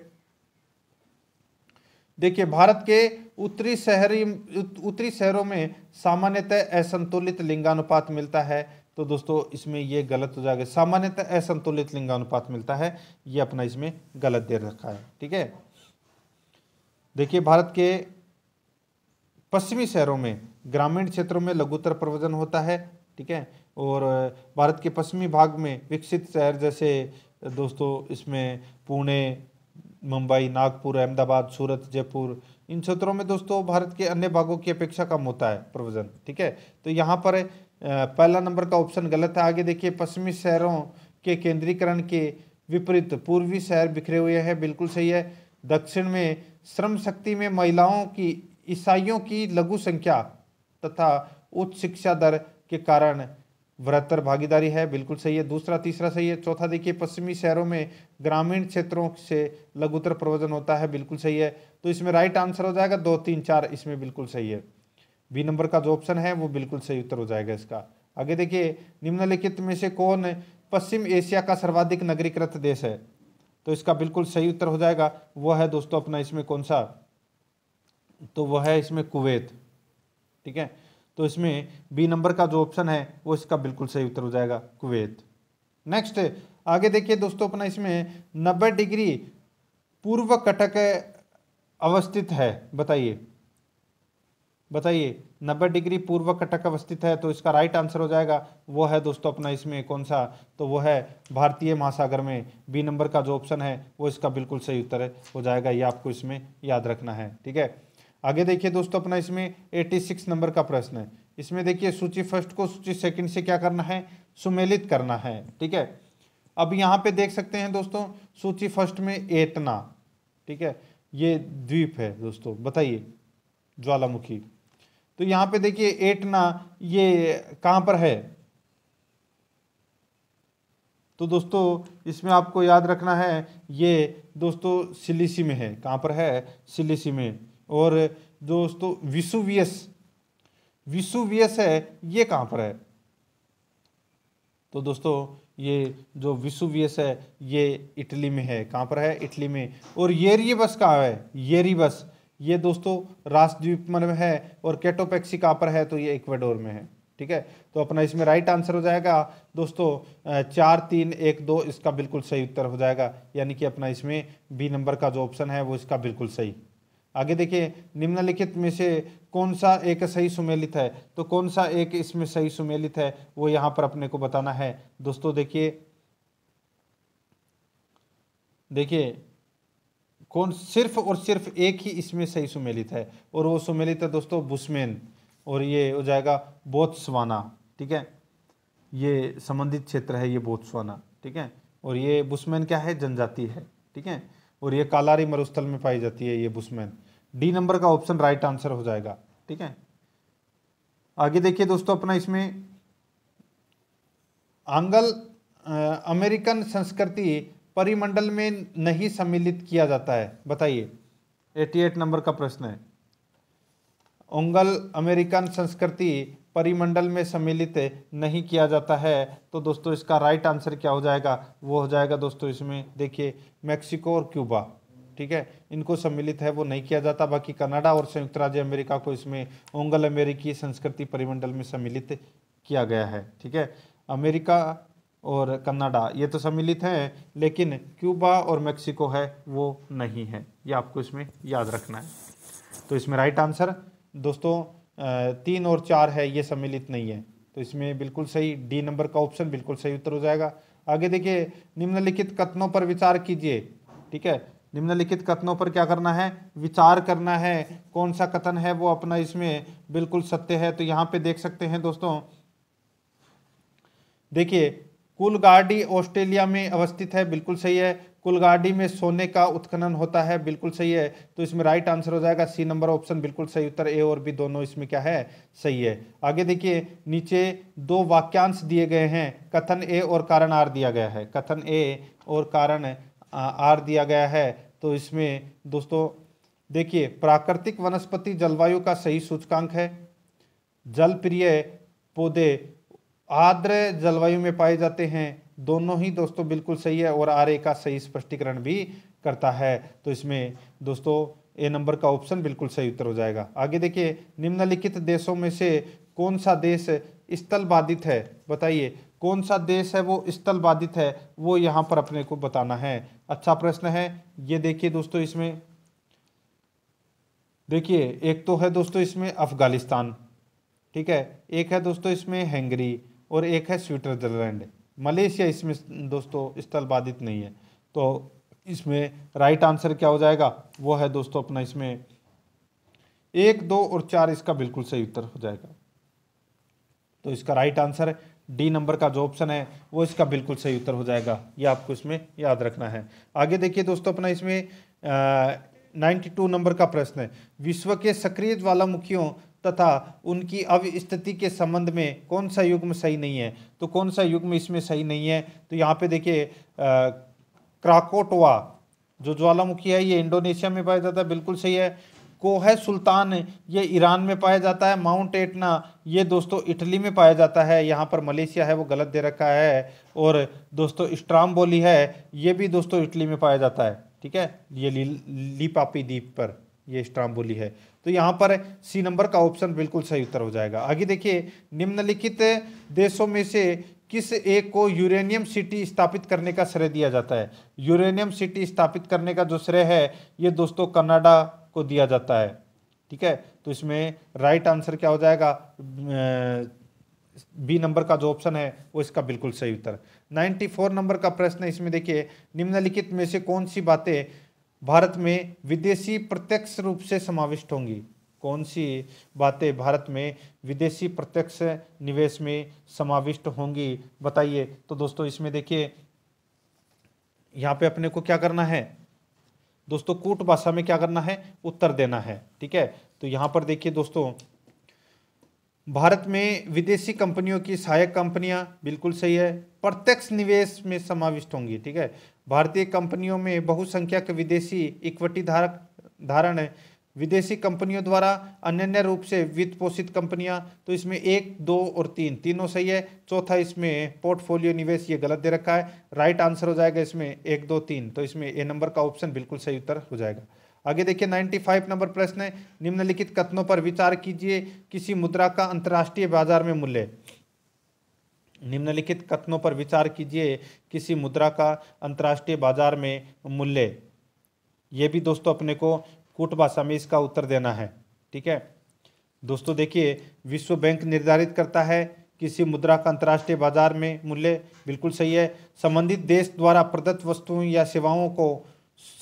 देखिए भारत के उत्तरी शहरी उत्तरी शहरों में सामान्यतः असंतुलित लिंगानुपात मिलता है तो दोस्तों इसमें ये गलत हो जाएगा सामान्यतः असंतुलित लिंगानुपात मिलता है ये अपना इसमें गलत दे रखा है ठीक है देखिए भारत के पश्चिमी शहरों में ग्रामीण क्षेत्रों में लघुतर प्रवजन होता है ठीक है और भारत के पश्चिमी भाग में विकसित शहर जैसे दोस्तों इसमें पुणे मुंबई नागपुर अहमदाबाद सूरत जयपुर इन क्षेत्रों में दोस्तों भारत के अन्य भागों की अपेक्षा कम होता है प्रवजन ठीक है तो यहाँ पर पहला नंबर का ऑप्शन गलत है आगे देखिए पश्चिमी शहरों के केंद्रीकरण के विपरीत पूर्वी शहर बिखरे हुए हैं बिल्कुल सही है दक्षिण में श्रम शक्ति में महिलाओं की ईसाइयों की लघु संख्या तथा उच्च शिक्षा दर के कारण बृहत्तर भागीदारी है बिल्कुल सही है दूसरा तीसरा सही है चौथा देखिए पश्चिमी शहरों में ग्रामीण क्षेत्रों से लघुतर प्रवचन होता है बिल्कुल सही है तो इसमें राइट आंसर हो जाएगा दो तीन चार इसमें बिल्कुल सही है बी नंबर का जो ऑप्शन है वो बिल्कुल सही उत्तर हो जाएगा इसका आगे देखिए निम्नलिखित में से कौन पश्चिम एशिया का सर्वाधिक नगरीकृत देश है तो इसका बिल्कुल सही उत्तर हो जाएगा वह है दोस्तों अपना इसमें कौन सा तो वह है इसमें कुवैत ठीक है तो इसमें बी नंबर का जो ऑप्शन है वो इसका बिल्कुल सही उत्तर हो जाएगा कुवैत नेक्स्ट आगे देखिए दोस्तों अपना इसमें नब्बे डिग्री पूर्व कटक अवस्थित है बताइए बताइए नब्बे डिग्री पूर्व कटक अवस्थित है तो इसका राइट आंसर हो जाएगा वो है दोस्तों अपना इसमें कौन सा तो वो है भारतीय महासागर में बी नंबर का जो ऑप्शन है वो इसका बिल्कुल सही उत्तर हो जाएगा ये आपको इसमें याद रखना है ठीक है आगे देखिए दोस्तों अपना इसमें 86 नंबर का प्रश्न है इसमें देखिए सूची फर्स्ट को सूची सेकंड से क्या करना है सुमेलित करना है ठीक है अब यहाँ पे देख सकते हैं दोस्तों सूची फर्स्ट में एतना ठीक है ये द्वीप है दोस्तों बताइए ज्वालामुखी तो यहाँ पे देखिए एटना ये कहाँ पर है तो दोस्तों इसमें आपको याद रखना है ये दोस्तों सिलीसी में है कहाँ पर है सिलीसी में और दोस्तों विसुवियस विसुवियस है ये कहाँ पर है तो दोस्तों ये जो विसुवियस है ये इटली में है कहाँ पर है इटली में और ये बस कहाँ है येरी बस ये दोस्तों राष्ट्रद्वीप में है और कैटोपैक्सी कहाँ पर है तो ये इक्वाडोर में है ठीक है तो अपना इसमें राइट आंसर हो जाएगा दोस्तों चार तीन एक दो इसका बिल्कुल सही उत्तर हो जाएगा यानी कि अपना इसमें बी नंबर का जो ऑप्शन है वो इसका बिल्कुल सही आगे देखिए निम्नलिखित में से कौन सा एक सही सुमेलित है तो कौन सा एक इसमें सही सुमेलित है वो यहाँ पर अपने को बताना है दोस्तों देखिए देखिए कौन सिर्फ और सिर्फ एक ही इसमें सही सुमेलित है और वो सुमेलित है दोस्तों बुस्मेन और ये हो जाएगा बोत्सवाना ठीक है ये संबंधित क्षेत्र है ये बोत्सवाना ठीक है और ये बुस्मैन क्या है जनजाति है ठीक है और ये कालारी मरुस्थल में पाई जाती है ये बुसमैन डी नंबर का ऑप्शन राइट आंसर हो जाएगा ठीक है आगे देखिए दोस्तों अपना इसमें आंगल अमेरिकन संस्कृति परिमंडल में नहीं सम्मिलित किया जाता है बताइए 88 नंबर का प्रश्न है ओंगल अमेरिकन संस्कृति परिमंडल में सम्मिलित नहीं किया जाता है तो दोस्तों इसका राइट आंसर क्या हो जाएगा वो हो जाएगा दोस्तों इसमें देखिए मैक्सिको और क्यूबा ठीक है इनको सम्मिलित है वो नहीं किया जाता बाकी कनाडा और संयुक्त राज्य अमेरिका को इसमें ओंगल अमेरिकी संस्कृति परिमंडल में सम्मिलित किया गया है ठीक है अमेरिका और कनाडा ये तो सम्मिलित हैं लेकिन क्यूबा और मैक्सिको है वो नहीं है ये आपको इसमें याद रखना है तो इसमें राइट आंसर दोस्तों तीन और चार है ये सम्मिलित नहीं है तो इसमें बिल्कुल सही डी नंबर का ऑप्शन बिल्कुल सही उत्तर हो जाएगा आगे देखिए निम्नलिखित कथनों पर विचार कीजिए ठीक है निम्नलिखित कथनों पर क्या करना है विचार करना है कौन सा कथन है वो अपना इसमें बिल्कुल सत्य है तो यहाँ पे देख सकते हैं दोस्तों देखिए कुलगार्डी ऑस्ट्रेलिया में अवस्थित है बिल्कुल सही है कुलगाड़ी में सोने का उत्खनन होता है बिल्कुल सही है तो इसमें राइट आंसर हो जाएगा सी नंबर ऑप्शन बिल्कुल सही उत्तर ए और बी दोनों इसमें क्या है सही है आगे देखिए नीचे दो वाक्यांश दिए गए हैं कथन ए और कारण आर दिया गया है कथन ए और कारण आर दिया गया है तो इसमें दोस्तों देखिए प्राकृतिक वनस्पति जलवायु का सही सूचकांक है जल पौधे आर्द्र जलवायु में पाए जाते हैं दोनों ही दोस्तों बिल्कुल सही है और आर ए का सही स्पष्टीकरण भी करता है तो इसमें दोस्तों ए नंबर का ऑप्शन बिल्कुल सही उत्तर हो जाएगा आगे देखिए निम्नलिखित देशों में से कौन सा देश स्थल बाधित है बताइए कौन सा देश है वो स्थल बाधित है वो यहाँ पर अपने को बताना है अच्छा प्रश्न है ये देखिए दोस्तों इसमें देखिए एक तो है दोस्तों इसमें अफगानिस्तान ठीक है एक है दोस्तों इसमें हैंगरी और एक है स्विट्जरलैंड मलेशिया इसमें दोस्तों स्थल बाधित नहीं है तो इसमें राइट आंसर क्या हो जाएगा वो है दोस्तों अपना इसमें एक दो और चार इसका बिल्कुल सही उत्तर हो जाएगा तो इसका राइट आंसर डी नंबर का जो ऑप्शन है वो इसका बिल्कुल सही उत्तर हो जाएगा ये आपको इसमें याद रखना है आगे देखिए दोस्तों अपना इसमें नाइन्टी टू नंबर का प्रश्न है विश्व के सक्रिय ज्वालामुखियों तथा उनकी अवस्थिति के संबंध में कौन सा युग्म सही नहीं है तो कौन सा युग्म इसमें सही नहीं है तो यहाँ पे देखिए क्राकोटवा जो ज्वालामुखी है ये इंडोनेशिया में पाया जाता है बिल्कुल सही है कोह सुल्तान ये ईरान में पाया जाता है माउंट एटना ये दोस्तों इटली में पाया जाता है यहाँ पर मलेशिया है वो गलत दे रखा है और दोस्तों स्ट्राम है ये भी दोस्तों इटली में पाया जाता है ठीक है ये ली, द्वीप पर ये स्ट्राम्बोली है तो यहाँ पर सी नंबर का ऑप्शन बिल्कुल सही उत्तर हो जाएगा आगे देखिए निम्नलिखित देशों में से किस एक को यूरेनियम सिटी स्थापित करने का श्रेय दिया जाता है यूरेनियम सिटी स्थापित करने का जो श्रेय है ये दोस्तों कनाडा को दिया जाता है ठीक है तो इसमें राइट आंसर क्या हो जाएगा बी नंबर का जो ऑप्शन है वो इसका बिल्कुल सही उत्तर 94 नंबर का प्रश्न इसमें देखिए निम्नलिखित में से कौन सी बातें भारत में विदेशी प्रत्यक्ष रूप से समाविष्ट होंगी कौन सी बातें भारत में विदेशी प्रत्यक्ष निवेश में समाविष्ट होंगी बताइए तो दोस्तों इसमें देखिए यहाँ पे अपने को क्या करना है दोस्तों कूट भाषा में क्या करना है उत्तर देना है ठीक है तो यहाँ पर देखिए दोस्तों भारत में विदेशी कंपनियों की सहायक कंपनियां बिल्कुल सही है प्रत्यक्ष निवेश में समाविष्ट होंगी ठीक है भारतीय कंपनियों में बहुसंख्यक विदेशी इक्विटी धारक धारण है विदेशी कंपनियों द्वारा अन्य रूप से वित्त पोषित कंपनियां तो इसमें एक दो और तीन तीनों सही है चौथा इसमें पोर्टफोलियो निवेश ये गलत दे रखा है राइट आंसर हो जाएगा इसमें एक दो तीन तो इसमें ए नंबर का ऑप्शन बिल्कुल सही उत्तर हो जाएगा आगे देखिए 95 नंबर प्रश्न है निम्नलिखित कथनों पर विचार कीजिए किसी मुद्रा का अंतर्राष्ट्रीय बाजार में मूल्य निम्नलिखित कथनों पर विचार कीजिए किसी मुद्रा का अंतर्राष्ट्रीय बाजार में मूल्य ये भी दोस्तों अपने को कूट भाषा में इसका उत्तर देना है ठीक है दोस्तों देखिए विश्व बैंक निर्धारित करता है किसी मुद्रा का अंतर्राष्ट्रीय बाजार में मूल्य बिल्कुल सही है संबंधित देश द्वारा प्रदत्त वस्तुओं या सेवाओं को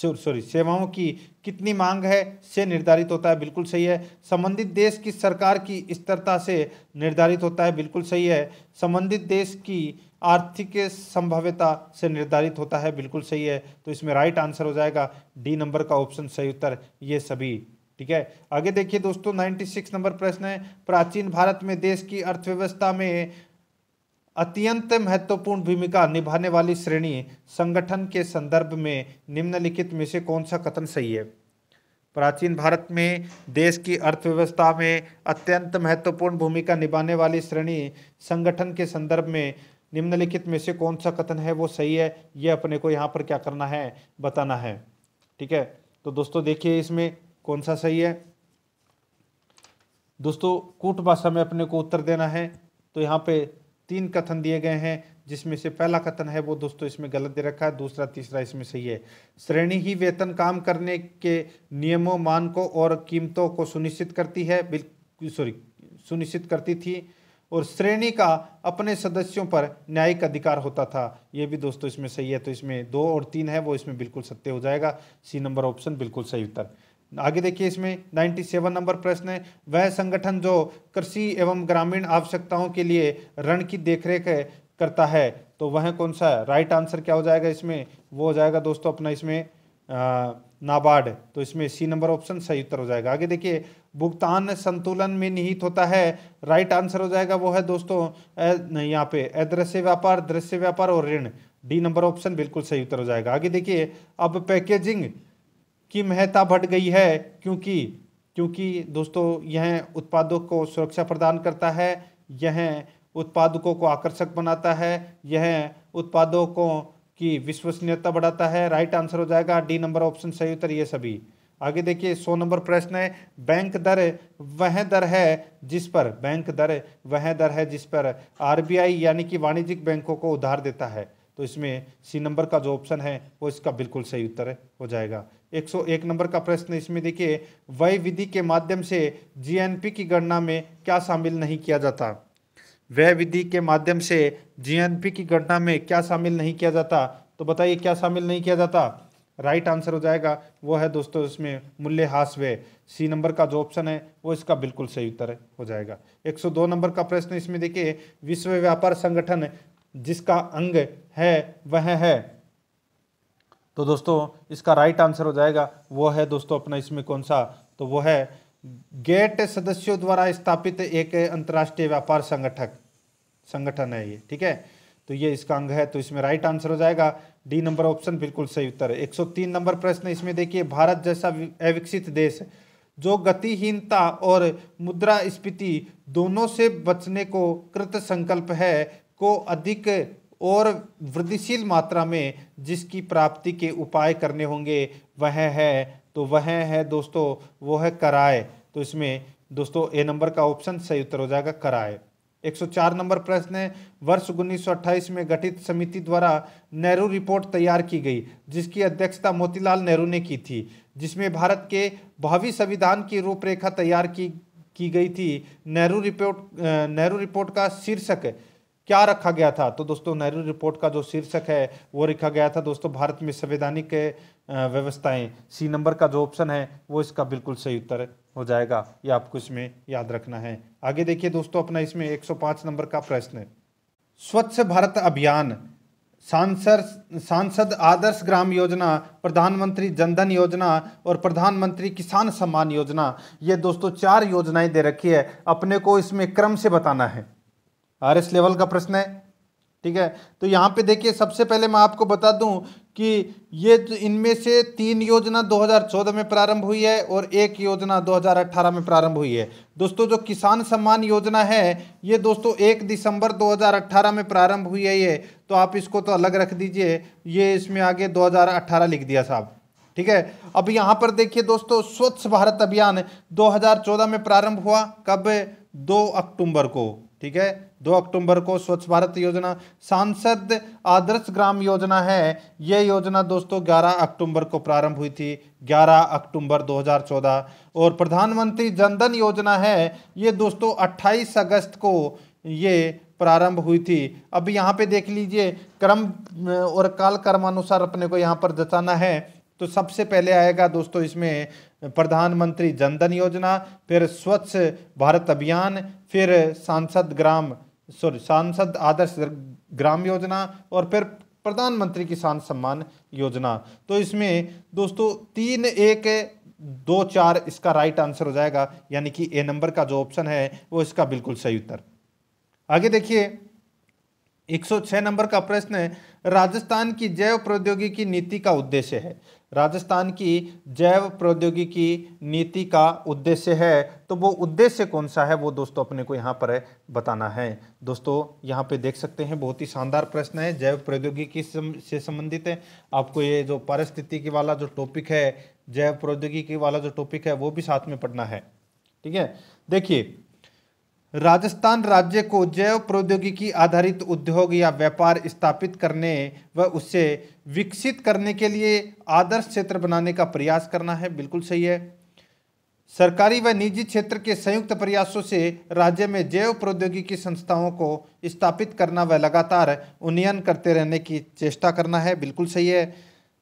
सॉरी सेवाओं की कितनी मांग है से निर्धारित होता है बिल्कुल सही है संबंधित देश की सरकार की स्तरता से निर्धारित होता है बिल्कुल सही है संबंधित देश की आर्थिक संभाव्यता से निर्धारित होता है बिल्कुल सही है तो इसमें राइट आंसर हो जाएगा डी नंबर का ऑप्शन सही उत्तर ये सभी ठीक है आगे देखिए दोस्तों 96 नंबर प्रश्न है प्राचीन भारत में देश की अर्थव्यवस्था में अत्यंत महत्वपूर्ण भूमिका निभाने वाली श्रेणी संगठन के संदर्भ में निम्नलिखित में से कौन सा कथन सही है प्राचीन भारत में देश की अर्थव्यवस्था में अत्यंत महत्वपूर्ण भूमिका निभाने वाली श्रेणी संगठन के संदर्भ में निम्नलिखित में से कौन सा कथन है वो सही है ये अपने को यहाँ पर क्या करना है बताना है ठीक है तो दोस्तों देखिए इसमें कौन सा सही है दोस्तों कूट भाषा में अपने को उत्तर देना है तो यहाँ पे तीन कथन दिए गए हैं जिसमें से पहला कथन है वो दोस्तों इसमें गलत दे रखा है दूसरा तीसरा इसमें सही है श्रेणी ही वेतन काम करने के नियमों मानकों और कीमतों को सुनिश्चित करती है बिल्कुल सॉरी सुनिश्चित करती थी और श्रेणी का अपने सदस्यों पर न्यायिक अधिकार होता था ये भी दोस्तों इसमें सही है तो इसमें दो और तीन है वो इसमें बिल्कुल सत्य हो जाएगा सी नंबर ऑप्शन बिल्कुल सही उत्तर आगे देखिए इसमें सेवन नंबर प्रश्न है वह संगठन जो कृषि एवं ग्रामीण आवश्यकताओं के लिए ऋण की देखरेख करता है तो वह कौन सा है राइट आंसर क्या हो जाएगा इसमें वो हो जाएगा दोस्तों अपना इसमें नाबार्ड तो इसमें सी नंबर ऑप्शन सही उत्तर हो जाएगा आगे देखिए भुगतान संतुलन में निहित होता है राइट आंसर हो जाएगा वो है दोस्तों यहाँ पे अदृश्य व्यापार दृश्य व्यापार और ऋण डी नंबर ऑप्शन बिल्कुल सही उत्तर हो जाएगा आगे देखिए अब पैकेजिंग की महत्ता बढ़ गई है क्योंकि क्योंकि दोस्तों यह उत्पादों को सुरक्षा प्रदान करता है यह उत्पादकों को आकर्षक बनाता है यह उत्पादों को की विश्वसनीयता बढ़ाता है राइट आंसर हो जाएगा डी नंबर ऑप्शन सही उत्तर ये सभी आगे देखिए सौ नंबर प्रश्न है बैंक दर वह दर है जिस पर बैंक दर वह दर है जिस पर आरबीआई यानी कि वाणिज्यिक बैंकों को उधार देता है तो इसमें सी नंबर का जो ऑप्शन है वो इसका बिल्कुल सही उत्तर हो जाएगा 101 नंबर का प्रश्न इसमें देखिए वय विधि के माध्यम से जीएनपी की गणना में क्या शामिल नहीं किया जाता व्यय विधि के माध्यम से जीएनपी की गणना में क्या शामिल नहीं किया जाता तो बताइए क्या शामिल नहीं किया जाता राइट आंसर हो जाएगा वो है दोस्तों इसमें मूल्य हास व्यय सी नंबर का जो ऑप्शन है वो इसका बिल्कुल सही उत्तर हो जाएगा 102 नंबर का प्रश्न इसमें देखिए विश्व व्यापार संगठन जिसका अंग है वह है तो दोस्तों इसका राइट आंसर हो जाएगा वो है दोस्तों अपना इसमें कौन सा तो वो है गेट सदस्यों द्वारा स्थापित एक अंतर्राष्ट्रीय व्यापार संगठक संगठन है ये ठीक है तो ये इसका अंग है तो इसमें राइट आंसर हो जाएगा डी नंबर ऑप्शन बिल्कुल सही उत्तर है एक नंबर प्रश्न इसमें देखिए भारत जैसा अविकसित देश जो गतिहीनता और मुद्रा स्पीति दोनों से बचने को कृत संकल्प है को अधिक और वृद्धिशील मात्रा में जिसकी प्राप्ति के उपाय करने होंगे वह है तो वह है दोस्तों वो है कराए तो इसमें दोस्तों ए नंबर का ऑप्शन सही उत्तर हो जाएगा कराए 104 नंबर प्रश्न है वर्ष 1928 में गठित समिति द्वारा नेहरू रिपोर्ट तैयार की गई जिसकी अध्यक्षता मोतीलाल नेहरू ने की थी जिसमें भारत के भावी संविधान की रूपरेखा तैयार की की गई थी नेहरू रिपोर्ट नेहरू रिपोर्ट का शीर्षक क्या रखा गया था तो दोस्तों नेहरू रिपोर्ट का जो शीर्षक है वो रखा गया था दोस्तों भारत में संवैधानिक व्यवस्थाएं सी नंबर का जो ऑप्शन है वो इसका बिल्कुल सही उत्तर हो जाएगा ये आपको इसमें याद रखना है आगे देखिए दोस्तों अपना इसमें 105 नंबर का प्रश्न स्वच्छ भारत अभियान सांसद सांसद आदर्श ग्राम योजना प्रधानमंत्री जनधन योजना और प्रधानमंत्री किसान सम्मान योजना ये दोस्तों चार योजनाएं दे रखी है अपने को इसमें क्रम से बताना है आर एस लेवल का प्रश्न है ठीक है तो यहाँ पे देखिए सबसे पहले मैं आपको बता दूँ कि ये तो इनमें से तीन योजना 2014 में प्रारंभ हुई है और एक योजना 2018 में प्रारंभ हुई है दोस्तों जो किसान सम्मान योजना है ये दोस्तों एक दिसंबर 2018 में प्रारंभ हुई है ये तो आप इसको तो अलग रख दीजिए ये इसमें आगे 2018 लिख दिया साहब ठीक है अब यहाँ पर देखिए दोस्तों स्वच्छ भारत अभियान दो में प्रारंभ हुआ कब दो अक्टूबर को ठीक है दो अक्टूबर को स्वच्छ भारत योजना सांसद आदर्श ग्राम योजना है ये योजना दोस्तों 11 अक्टूबर को प्रारंभ हुई थी 11 अक्टूबर 2014 और प्रधानमंत्री जनधन योजना है ये दोस्तों 28 अगस्त को ये प्रारंभ हुई थी अब यहाँ पे देख लीजिए क्रम और काल क्रमानुसार अपने को यहाँ पर जताना है तो सबसे पहले आएगा दोस्तों इसमें प्रधानमंत्री जनधन योजना फिर स्वच्छ भारत अभियान फिर सांसद ग्राम सॉरी सांसद आदर्श ग्राम योजना और फिर प्रधानमंत्री किसान सम्मान योजना तो इसमें दोस्तों तीन एक दो चार इसका राइट आंसर हो जाएगा यानी कि ए नंबर का जो ऑप्शन है वो इसका बिल्कुल सही उत्तर आगे देखिए 106 नंबर का प्रश्न है राजस्थान की जैव प्रौद्योगिकी नीति का उद्देश्य है राजस्थान की जैव प्रौद्योगिकी नीति का उद्देश्य है तो वो उद्देश्य कौन सा है वो दोस्तों अपने को यहाँ पर बताना है दोस्तों यहाँ पे देख सकते हैं बहुत ही शानदार प्रश्न है जैव प्रौद्योगिकी से संबंधित है आपको ये जो पारिस्थितिकी वाला जो टॉपिक है जैव प्रौद्योगिकी वाला जो टॉपिक है वो भी साथ में पढ़ना है ठीक है देखिए राजस्थान राज्य को जैव प्रौद्योगिकी आधारित उद्योग या व्यापार स्थापित करने व उससे विकसित करने के लिए आदर्श क्षेत्र बनाने का प्रयास करना है बिल्कुल सही है सरकारी व निजी क्षेत्र के संयुक्त प्रयासों से राज्य में जैव प्रौद्योगिकी संस्थाओं को स्थापित करना व लगातार उन्नयन करते रहने की चेष्टा करना है बिल्कुल सही है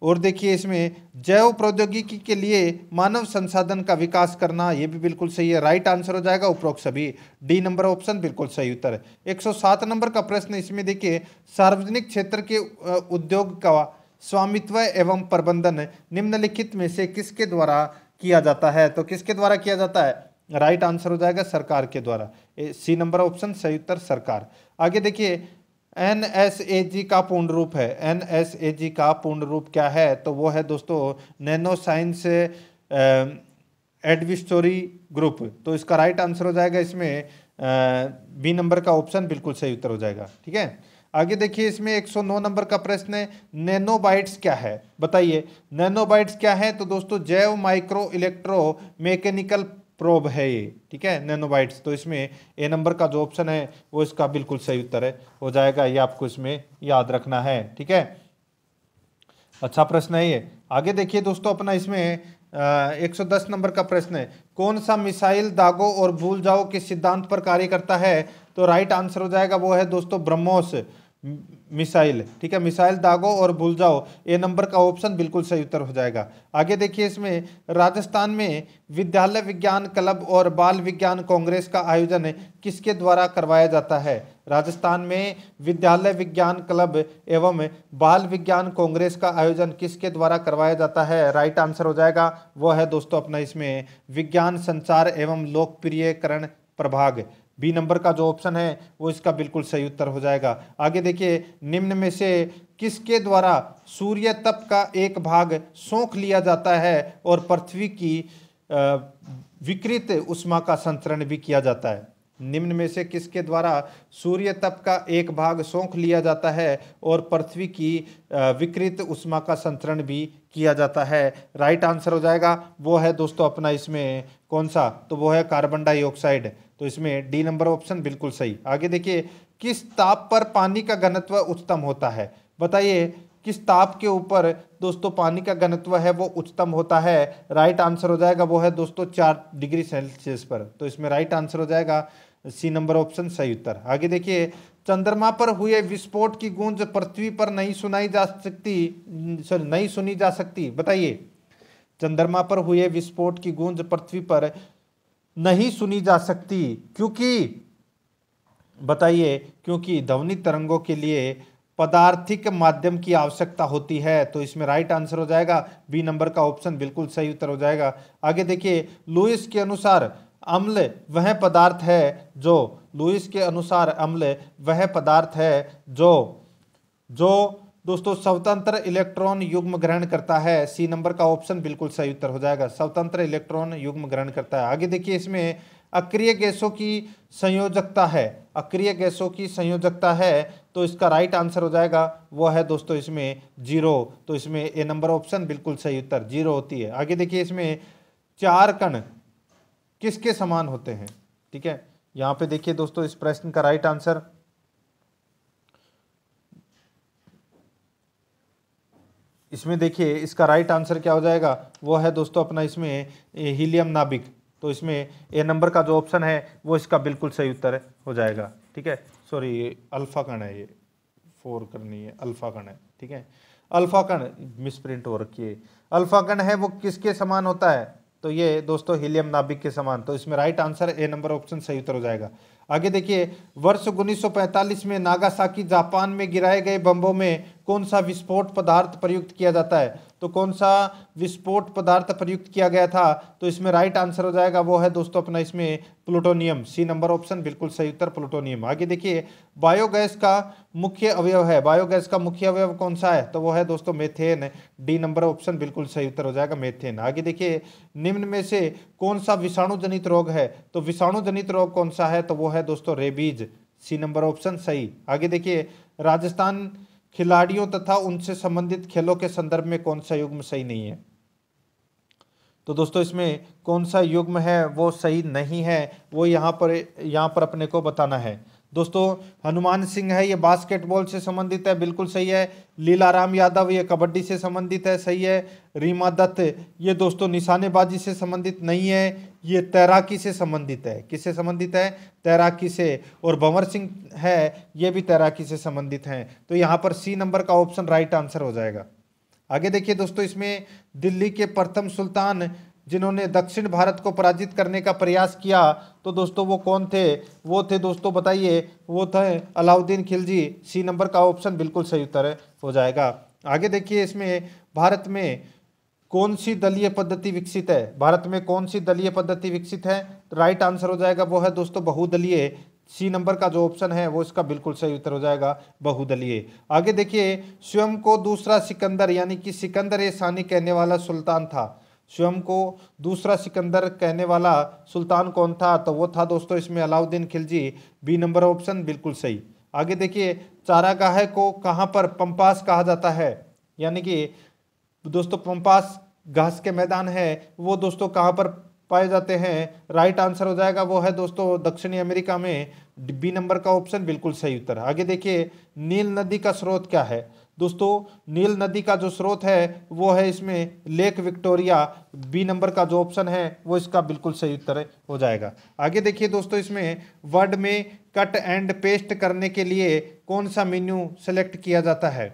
और देखिए इसमें जैव प्रौद्योगिकी के लिए मानव संसाधन का विकास करना ये भी बिल्कुल सही है राइट आंसर हो जाएगा उपरोक्त सभी डी नंबर ऑप्शन बिल्कुल सही उत्तर है 107 नंबर का प्रश्न इसमें देखिए सार्वजनिक क्षेत्र के उद्योग का स्वामित्व एवं प्रबंधन निम्नलिखित में से किसके द्वारा किया जाता है तो किसके द्वारा किया जाता है राइट आंसर हो जाएगा सरकार के द्वारा सी नंबर ऑप्शन सही उत्तर सरकार आगे देखिए एन एस ए जी का पूर्ण रूप है एन एस ए जी का पूर्ण रूप क्या है तो वो है दोस्तों नैनो साइंस एडविस्टोरी ग्रुप तो इसका राइट आंसर हो जाएगा इसमें बी नंबर का ऑप्शन बिल्कुल सही उत्तर हो जाएगा ठीक है आगे देखिए इसमें 109 नंबर का प्रश्न है नैनोबाइट्स क्या है बताइए नैनोबाइट्स क्या है तो दोस्तों जैव माइक्रो इलेक्ट्रो मैकेनिकल प्रोब है ये ठीक है नैनोबाइट्स तो इसमें ए नंबर का जो ऑप्शन है वो इसका बिल्कुल सही उत्तर है हो जाएगा ये आपको इसमें याद रखना है ठीक है अच्छा प्रश्न है ये आगे देखिए दोस्तों अपना इसमें एक सौ दस नंबर का प्रश्न है कौन सा मिसाइल दागो और भूल जाओ के सिद्धांत पर कार्य करता है तो राइट आंसर हो जाएगा वो है दोस्तों ब्रह्मोस मिसाइल ठीक है मिसाइल दागो और भूल जाओ ए नंबर का ऑप्शन बिल्कुल सही उत्तर हो जाएगा आगे देखिए इसमें राजस्थान में विद्यालय विज्ञान क्लब और बाल विज्ञान कांग्रेस का आयोजन किसके द्वारा करवाया जाता है राजस्थान में विद्यालय विज्ञान क्लब एवं बाल विज्ञान कांग्रेस का आयोजन किसके द्वारा करवाया जाता है राइट आंसर हो जाएगा वो है दोस्तों अपना इसमें विज्ञान संचार एवं लोकप्रियकरण प्रभाग बी नंबर का जो ऑप्शन है वो इसका बिल्कुल सही उत्तर हो जाएगा आगे देखिए निम्न में से किसके द्वारा सूर्य तप का एक भाग सोख लिया जाता है और पृथ्वी की विकृत उष्मा का संतरण भी किया जाता है निम्न में से किसके द्वारा सूर्य तप का एक भाग सोख लिया जाता है और पृथ्वी की विकृत उष्मा का संतरण भी किया जाता है राइट आंसर हो जाएगा वो है दोस्तों अपना इसमें कौन सा तो वो है कार्बन डाइऑक्साइड तो इसमें डी नंबर ऑप्शन बिल्कुल सही आगे देखिए किस ताप पर पानी का घनत्व उच्चतम होता है बताइए किस ताप के ऊपर दोस्तों पानी का घनत्व है वो उच्चतम होता है राइट आंसर हो जाएगा वो है दोस्तों चार डिग्री सेल्सियस पर तो इसमें राइट आंसर हो जाएगा सी नंबर ऑप्शन सही उत्तर आगे देखिए चंद्रमा पर हुए विस्फोट की गूंज पृथ्वी पर नहीं सुनाई जा सकती सॉरी नहीं सुनी जा सकती बताइए चंद्रमा पर हुए विस्फोट की गूंज पृथ्वी पर नहीं सुनी जा सकती क्योंकि बताइए क्योंकि ध्वनि तरंगों के लिए पदार्थिक माध्यम की आवश्यकता होती है तो इसमें राइट आंसर हो जाएगा बी नंबर का ऑप्शन बिल्कुल सही उत्तर हो जाएगा आगे देखिए लुइस के अनुसार अम्ल वह पदार्थ है जो लुइस के अनुसार अम्ल वह पदार्थ है जो जो दोस्तों स्वतंत्र इलेक्ट्रॉन युग्म ग्रहण करता है सी नंबर का ऑप्शन बिल्कुल सही उत्तर हो जाएगा स्वतंत्र इलेक्ट्रॉन युग्म ग्रहण करता है आगे देखिए इसमें अक्रिय गैसों की संयोजकता है अक्रिय गैसों की संयोजकता है तो इसका राइट आंसर हो जाएगा वो है दोस्तों इसमें जीरो तो इसमें ए नंबर ऑप्शन बिल्कुल सही उत्तर जीरो होती है आगे देखिए इसमें चार कण किसके समान होते हैं ठीक है यहाँ पे देखिए दोस्तों इस प्रश्न का राइट आंसर इसमें देखिए इसका राइट आंसर क्या हो जाएगा वो है दोस्तों अपना इसमें हीलियम नाभिक तो इसमें ए नंबर का जो ऑप्शन है वो इसका बिल्कुल सही उत्तर हो जाएगा ठीक है सॉरी अल्फा कण है ये फोर करनी है अल्फा कण है ठीक है अल्फा कण प्रिंट हो रखिए अल्फा कण है वो किसके समान होता है तो ये दोस्तों हीलियम नाभिक के समान तो इसमें right answer A number option सही उत्तर हो जाएगा आगे देखिए वर्ष 1945 में नागासाकी जापान में गिराए गए बम्बों में कौन सा विस्फोट पदार्थ प्रयुक्त किया जाता है तो कौन सा विस्फोट पदार्थ प्रयुक्त किया गया था तो इसमें राइट आंसर हो जाएगा वो है दोस्तों अपना इसमें प्लूटोनियम सी नंबर ऑप्शन बिल्कुल सही उत्तर प्लूटोनियम आगे देखिए बायोगैस का मुख्य अवयव है बायोगैस का मुख्य अवयव कौन सा है तो वो है दोस्तों मेथेन डी नंबर ऑप्शन बिल्कुल सही उत्तर हो जाएगा मेथेन आगे देखिए निम्न में से कौन सा विषाणु जनित रोग है तो विषाणु जनित रोग कौन सा है तो वो है दोस्तों रेबीज सी नंबर ऑप्शन सही आगे देखिए राजस्थान खिलाड़ियों तथा उनसे संबंधित खेलों के संदर्भ में कौन सा युग्म सही नहीं है तो दोस्तों इसमें कौन सा युग्म है वो सही नहीं है वो यहाँ पर यहाँ पर अपने को बताना है दोस्तों हनुमान सिंह है ये बास्केटबॉल से संबंधित है बिल्कुल सही है लीलाराम यादव ये कबड्डी से संबंधित है सही है रीमा दत्त ये दोस्तों निशानेबाजी से संबंधित नहीं है ये तैराकी से संबंधित है किससे संबंधित है तैराकी से और भंवर सिंह है ये भी तैराकी से संबंधित हैं तो यहाँ पर सी नंबर का ऑप्शन राइट आंसर हो जाएगा आगे देखिए दोस्तों इसमें दिल्ली के प्रथम सुल्तान जिन्होंने दक्षिण भारत को पराजित करने का प्रयास किया तो दोस्तों वो कौन थे वो थे दोस्तों बताइए वो थे अलाउद्दीन खिलजी सी नंबर का ऑप्शन बिल्कुल सही उत्तर हो जाएगा आगे देखिए इसमें भारत में कौन सी दलीय पद्धति विकसित है भारत में कौन सी दलीय पद्धति विकसित है तो राइट आंसर हो जाएगा वो है दोस्तों बहुदलीय सी नंबर का जो ऑप्शन है वो इसका बिल्कुल सही उत्तर हो जाएगा बहुदलीय आगे देखिए स्वयं को दूसरा सिकंदर यानी कि सिकंदर ए सानी कहने वाला सुल्तान था स्वयं को दूसरा सिकंदर कहने वाला सुल्तान कौन था तो वो था दोस्तों इसमें Alauddin Khilji B number option बिल्कुल सही आगे देखिए चारागाह को कहाँ पर पंपास कहा जाता है यानी कि दोस्तों पंपास घास के मैदान है वो दोस्तों कहाँ पर पाए जाते हैं राइट आंसर हो जाएगा वो है दोस्तों दक्षिणी अमेरिका में बी नंबर का ऑप्शन बिल्कुल सही उत्तर आगे देखिए नील नदी का स्रोत क्या है दोस्तों नील नदी का जो स्रोत है वो है इसमें लेक विक्टोरिया बी नंबर का जो ऑप्शन है वो इसका बिल्कुल सही उत्तर हो जाएगा आगे देखिए दोस्तों इसमें वर्ड में कट एंड पेस्ट करने के लिए कौन सा मेन्यू सेलेक्ट किया जाता है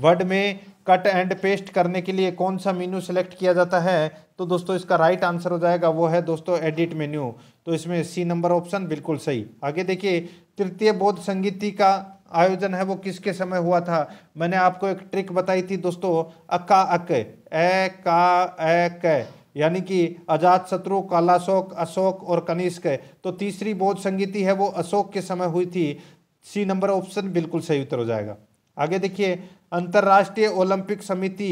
वर्ड में कट एंड पेस्ट करने के लिए कौन सा मेन्यू सेलेक्ट किया जाता है तो दोस्तों इसका राइट आंसर हो जाएगा वो है दोस्तों एडिट मेन्यू तो इसमें सी नंबर ऑप्शन बिल्कुल सही आगे देखिए तृतीय बोध संगीति का आयोजन है वो किसके समय हुआ था मैंने आपको एक ट्रिक बताई थी दोस्तों अका अक ए का ए क यानी कि अजात शत्रु कालाशोक अशोक और कनिष्क तो तीसरी बोध संगीति है वो अशोक के समय हुई थी सी नंबर ऑप्शन बिल्कुल सही उत्तर हो जाएगा आगे देखिए अंतर्राष्ट्रीय ओलंपिक समिति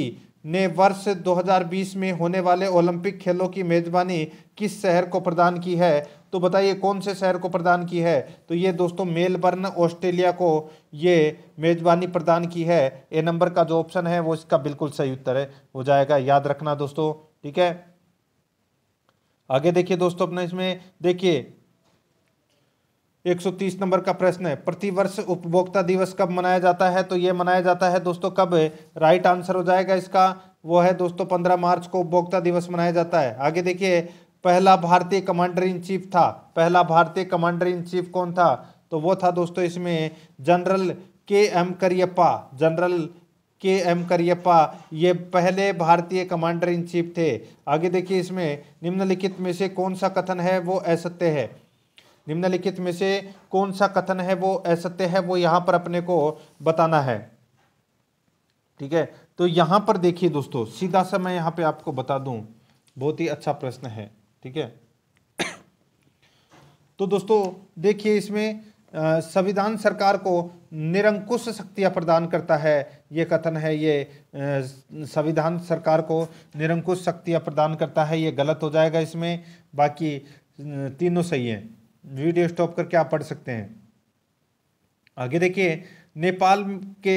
ने वर्ष 2020 में होने वाले ओलंपिक खेलों की मेजबानी किस शहर को प्रदान की है तो बताइए कौन से शहर को प्रदान की है तो ये दोस्तों मेलबर्न ऑस्ट्रेलिया को ये मेज़बानी प्रदान की है ए नंबर का जो ऑप्शन है वो इसका बिल्कुल सही उत्तर है हो जाएगा याद रखना दोस्तों ठीक है आगे देखिए दोस्तों अपना इसमें देखिए 130 नंबर का प्रश्न है प्रतिवर्ष उपभोक्ता दिवस कब मनाया जाता है तो ये मनाया जाता है दोस्तों कब राइट आंसर हो जाएगा इसका वो है दोस्तों 15 मार्च को उपभोक्ता दिवस मनाया जाता है आगे देखिए पहला भारतीय कमांडर इन चीफ था पहला भारतीय कमांडर इन चीफ कौन था तो वो था दोस्तों इसमें general K M Cariappa general K M Cariappa ये पहले भारतीय कमांडर इन चीफ थे आगे देखिए इसमें निम्नलिखित में से कौन सा कथन है वो असत्य है निम्नलिखित में से कौन सा कथन है वो असत्य है वो यहाँ पर अपने को बताना है ठीक है तो यहाँ पर देखिए दोस्तों सीधा सा मैं यहाँ पे आपको बता दूँ बहुत ही अच्छा प्रश्न है ठीक है तो दोस्तों देखिए इसमें संविधान सरकार को निरंकुश शक्तियां प्रदान करता है ये कथन है ये संविधान सरकार को निरंकुश शक्तियां प्रदान करता है ये गलत हो जाएगा इसमें बाकी तीनों सही है वीडियो स्टॉप करके आप पढ़ सकते हैं आगे देखिए नेपाल के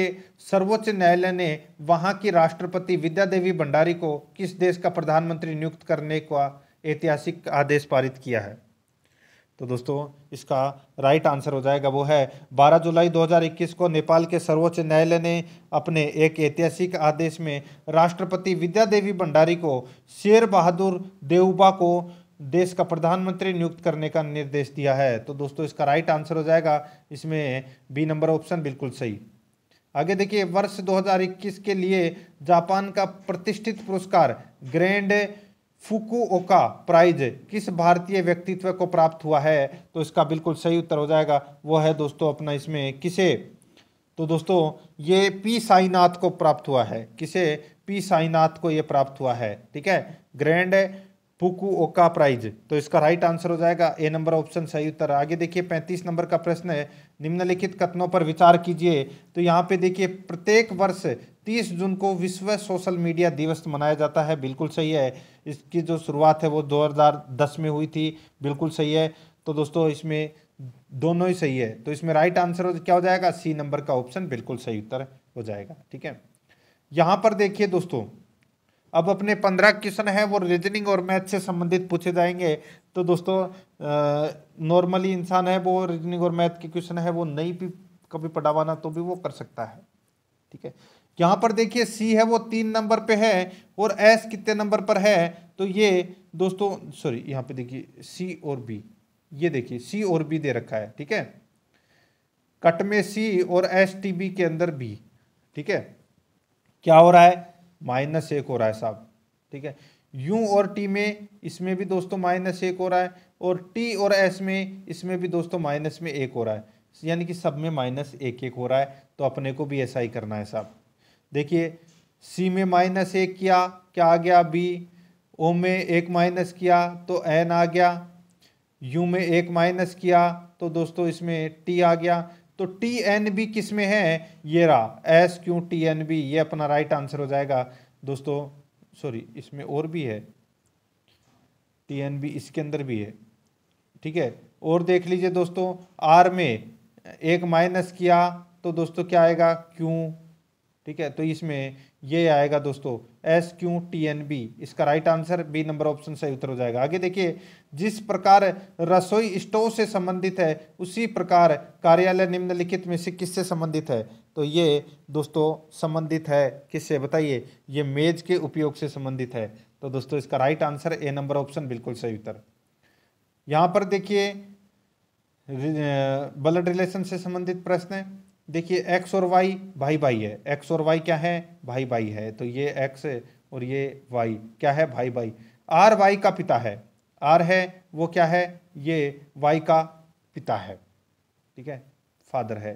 सर्वोच्च न्यायालय ने वहां की राष्ट्रपति विद्या देवी भंडारी को किस देश का प्रधानमंत्री नियुक्त करने का ऐतिहासिक आदेश पारित किया है तो दोस्तों इसका राइट आंसर हो जाएगा वो है 12 जुलाई 2021 को नेपाल के सर्वोच्च न्यायालय ने अपने एक ऐतिहासिक आदेश में राष्ट्रपति विद्या देवी भंडारी को शेर बहादुर देउबा को देश का प्रधानमंत्री नियुक्त करने का निर्देश दिया है तो दोस्तों इसका राइट आंसर हो जाएगा इसमें बी नंबर ऑप्शन बिल्कुल सही आगे देखिए वर्ष 2021 के लिए जापान का प्रतिष्ठित पुरस्कार ग्रैंड फुकुओका प्राइज किस भारतीय व्यक्तित्व को प्राप्त हुआ है तो इसका बिल्कुल सही उत्तर हो जाएगा वो है दोस्तों अपना इसमें किसे तो दोस्तों ये पी साईनाथ को प्राप्त हुआ है किसे पी साईनाथ को ये प्राप्त हुआ है ठीक है ग्रैंड फुकुओका प्राइज तो इसका राइट आंसर हो जाएगा ए नंबर ऑप्शन सही उत्तर आगे देखिए पैंतीस नंबर का प्रश्न है निम्नलिखित कथनों पर विचार कीजिए तो यहाँ पे देखिए प्रत्येक वर्ष तीस जून को विश्व सोशल मीडिया दिवस मनाया जाता है बिल्कुल सही है इसकी जो शुरुआत है वो 2010 में हुई थी बिल्कुल सही है तो दोस्तों इसमें दोनों ही सही है तो इसमें राइट आंसर तो क्या हो जाएगा सी नंबर का ऑप्शन बिल्कुल सही उत्तर हो जाएगा ठीक है यहाँ पर देखिए दोस्तों अब अपने पंद्रह क्वेश्चन हैं वो रीजनिंग और मैथ से संबंधित पूछे जाएंगे तो दोस्तों नॉर्मली इंसान है वो रीजनिंग और मैथ के क्वेश्चन है वो नहीं भी कभी पढ़ावाना तो भी वो कर सकता है ठीक है यहाँ पर देखिए सी है वो तीन नंबर पे है और एस कितने नंबर पर है तो ये दोस्तों सॉरी यहाँ पे देखिए सी और बी ये देखिए सी और बी दे रखा है ठीक है कट में सी और एस टी बी के अंदर बी ठीक है क्या हो रहा है माइनस एक हो रहा है साहब ठीक है यू और टी में इसमें भी दोस्तों माइनस एक हो रहा है और टी और एस में इसमें भी दोस्तों माइनस में एक हो रहा है यानी कि सब में माइनस एक एक हो रहा है तो अपने को भी ऐसा ही करना है साहब देखिए सी में माइनस एक किया क्या आ गया बी ओ में एक माइनस किया तो एन आ गया यू में एक माइनस किया तो दोस्तों इसमें टी आ गया तो टी एन बी किस में है ये रहा S Q T N B ये अपना राइट आंसर हो जाएगा दोस्तों सॉरी इसमें और भी है टी एन बी इसके अंदर भी है ठीक है और देख लीजिए दोस्तों आर में एक माइनस किया तो दोस्तों क्या आएगा क्यू ठीक है तो इसमें ये आएगा दोस्तों S Q T N B इसका right answer B number option सही उत्तर हो जाएगा आगे देखिए जिस प्रकार रसोई स्टोव से संबंधित है उसी प्रकार कार्यालय निम्नलिखित में से किससे संबंधित है तो ये दोस्तों संबंधित है किससे बताइए ये मेज के उपयोग से संबंधित है तो दोस्तों इसका right answer A number option बिल्कुल सही उत्तर यहाँ पर देखिए ब्लड रिलेशन से संबंधित प्रश्न है देखिए एक्स और वाई भाई भाई है एक्स और वाई क्या है भाई भाई है तो ये एक्स और ये वाई क्या है भाई भाई आर वाई का पिता है आर है वो क्या है ये वाई का पिता है ठीक है फादर है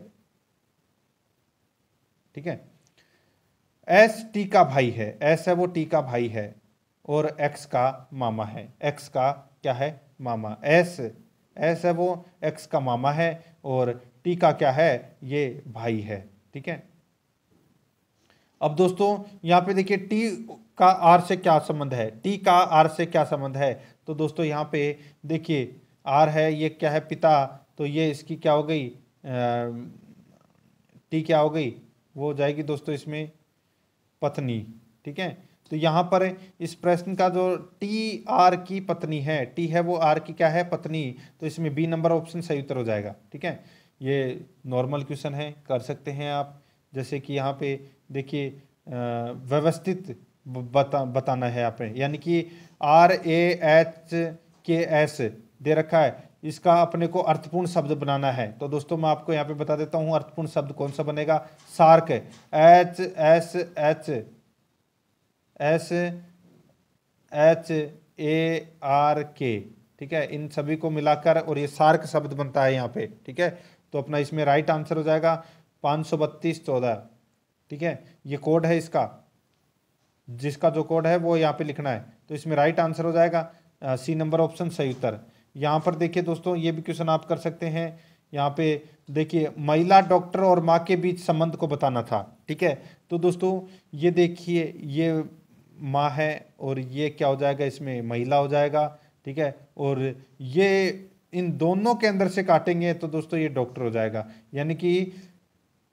ठीक है एस टी का भाई है एस है वो टी का भाई है और एक्स का मामा है एक्स का क्या है मामा एस एस है वो एक्स का मामा है और टी का क्या है ये भाई है ठीक है अब दोस्तों यहाँ पे देखिए टी का आर से क्या संबंध है टी का आर से क्या संबंध है तो दोस्तों यहाँ पे देखिए आर है ये क्या है पिता तो ये इसकी क्या हो गई टी क्या हो गई वो हो जाएगी दोस्तों इसमें पत्नी ठीक है तो यहाँ पर इस प्रश्न का जो टी आर की पत्नी है टी है वो आर की क्या है पत्नी तो इसमें बी नंबर ऑप्शन सही उत्तर हो जाएगा ठीक है ये नॉर्मल क्वेश्चन है कर सकते हैं आप जैसे कि यहाँ पे देखिए व्यवस्थित बता बताना है आपने यानी कि R A H K S दे रखा है इसका अपने को अर्थपूर्ण शब्द बनाना है तो दोस्तों मैं आपको यहाँ पे बता देता हूँ अर्थपूर्ण शब्द कौन सा बनेगा SAARC H S H S H A R K ठीक है इन सभी को मिलाकर और ये सार्क शब्द बनता है यहाँ पे ठीक है तो अपना इसमें राइट आंसर हो जाएगा पाँच सौ बत्तीस चौदह ठीक है ये कोड है इसका जिसका जो कोड है वो यहाँ पे लिखना है तो इसमें राइट आंसर हो जाएगा सी नंबर ऑप्शन सही उत्तर यहाँ पर देखिए दोस्तों ये भी क्वेश्चन आप कर सकते हैं यहाँ पे देखिए महिला डॉक्टर और माँ के बीच संबंध को बताना था ठीक है तो दोस्तों ये देखिए ये माँ है और ये क्या हो जाएगा इसमें महिला हो जाएगा ठीक है और ये इन दोनों के अंदर से काटेंगे तो दोस्तों ये डॉक्टर हो जाएगा यानी कि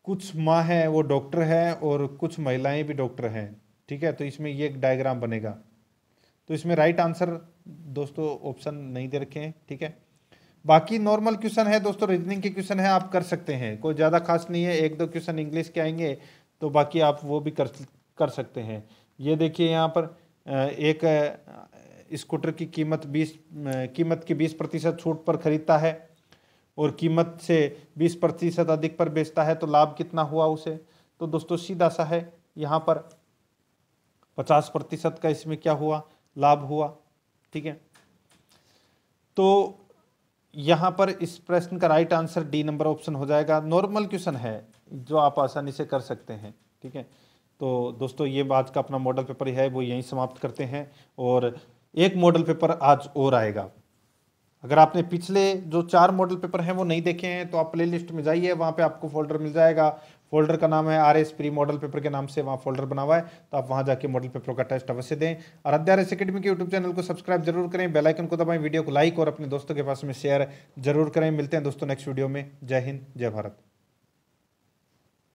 कुछ माँ है वो डॉक्टर है और कुछ महिलाएं भी डॉक्टर हैं ठीक है तो इसमें ये डायग्राम बनेगा तो इसमें राइट आंसर दोस्तों ऑप्शन नहीं दे रखे हैं ठीक है बाकी नॉर्मल क्वेश्चन है दोस्तों रीजनिंग के क्वेश्चन है आप कर सकते हैं कोई ज़्यादा खास नहीं है एक दो क्वेश्चन इंग्लिश के आएंगे तो बाकी आप वो भी कर कर सकते हैं ये देखिए यहाँ पर एक स्कूटर की कीमत 20 कीमत की 20 प्रतिशत छूट पर खरीदता है और कीमत से 20 प्रतिशत अधिक पर बेचता है तो लाभ कितना हुआ उसे तो दोस्तों सीधा सा है यहाँ पर 50 प्रतिशत का इसमें क्या हुआ लाभ हुआ ठीक है तो यहाँ पर इस प्रश्न का right answer D number option हो जाएगा नॉर्मल क्वेश्चन है जो आप आसानी से कर सकते हैं ठीक है तो दोस्तों ये आज का अपना मॉडल पेपर है वो यहीं समाप्त करते हैं और एक मॉडल पेपर आज और आएगा अगर आपने पिछले जो चार मॉडल पेपर हैं वो नहीं देखे हैं तो आप प्लेलिस्ट में जाइए वहाँ पे आपको फोल्डर मिल जाएगा फोल्डर का नाम है R S pre model paper के नाम से वहाँ फोल्डर बना हुआ है तो आप वहाँ जाके मॉडल पेपरों का टेस्ट अवश्य दें और अध्यार एस अकेडमी के यूट्यूब चैनल को सब्सक्राइब जरूर करें बेलाइकन को दबाएं वीडियो को लाइक और अपने दोस्तों के पास में शेयर जरूर करें मिलते हैं दोस्तों नेक्स्ट वीडियो में जय हिंद जय भारत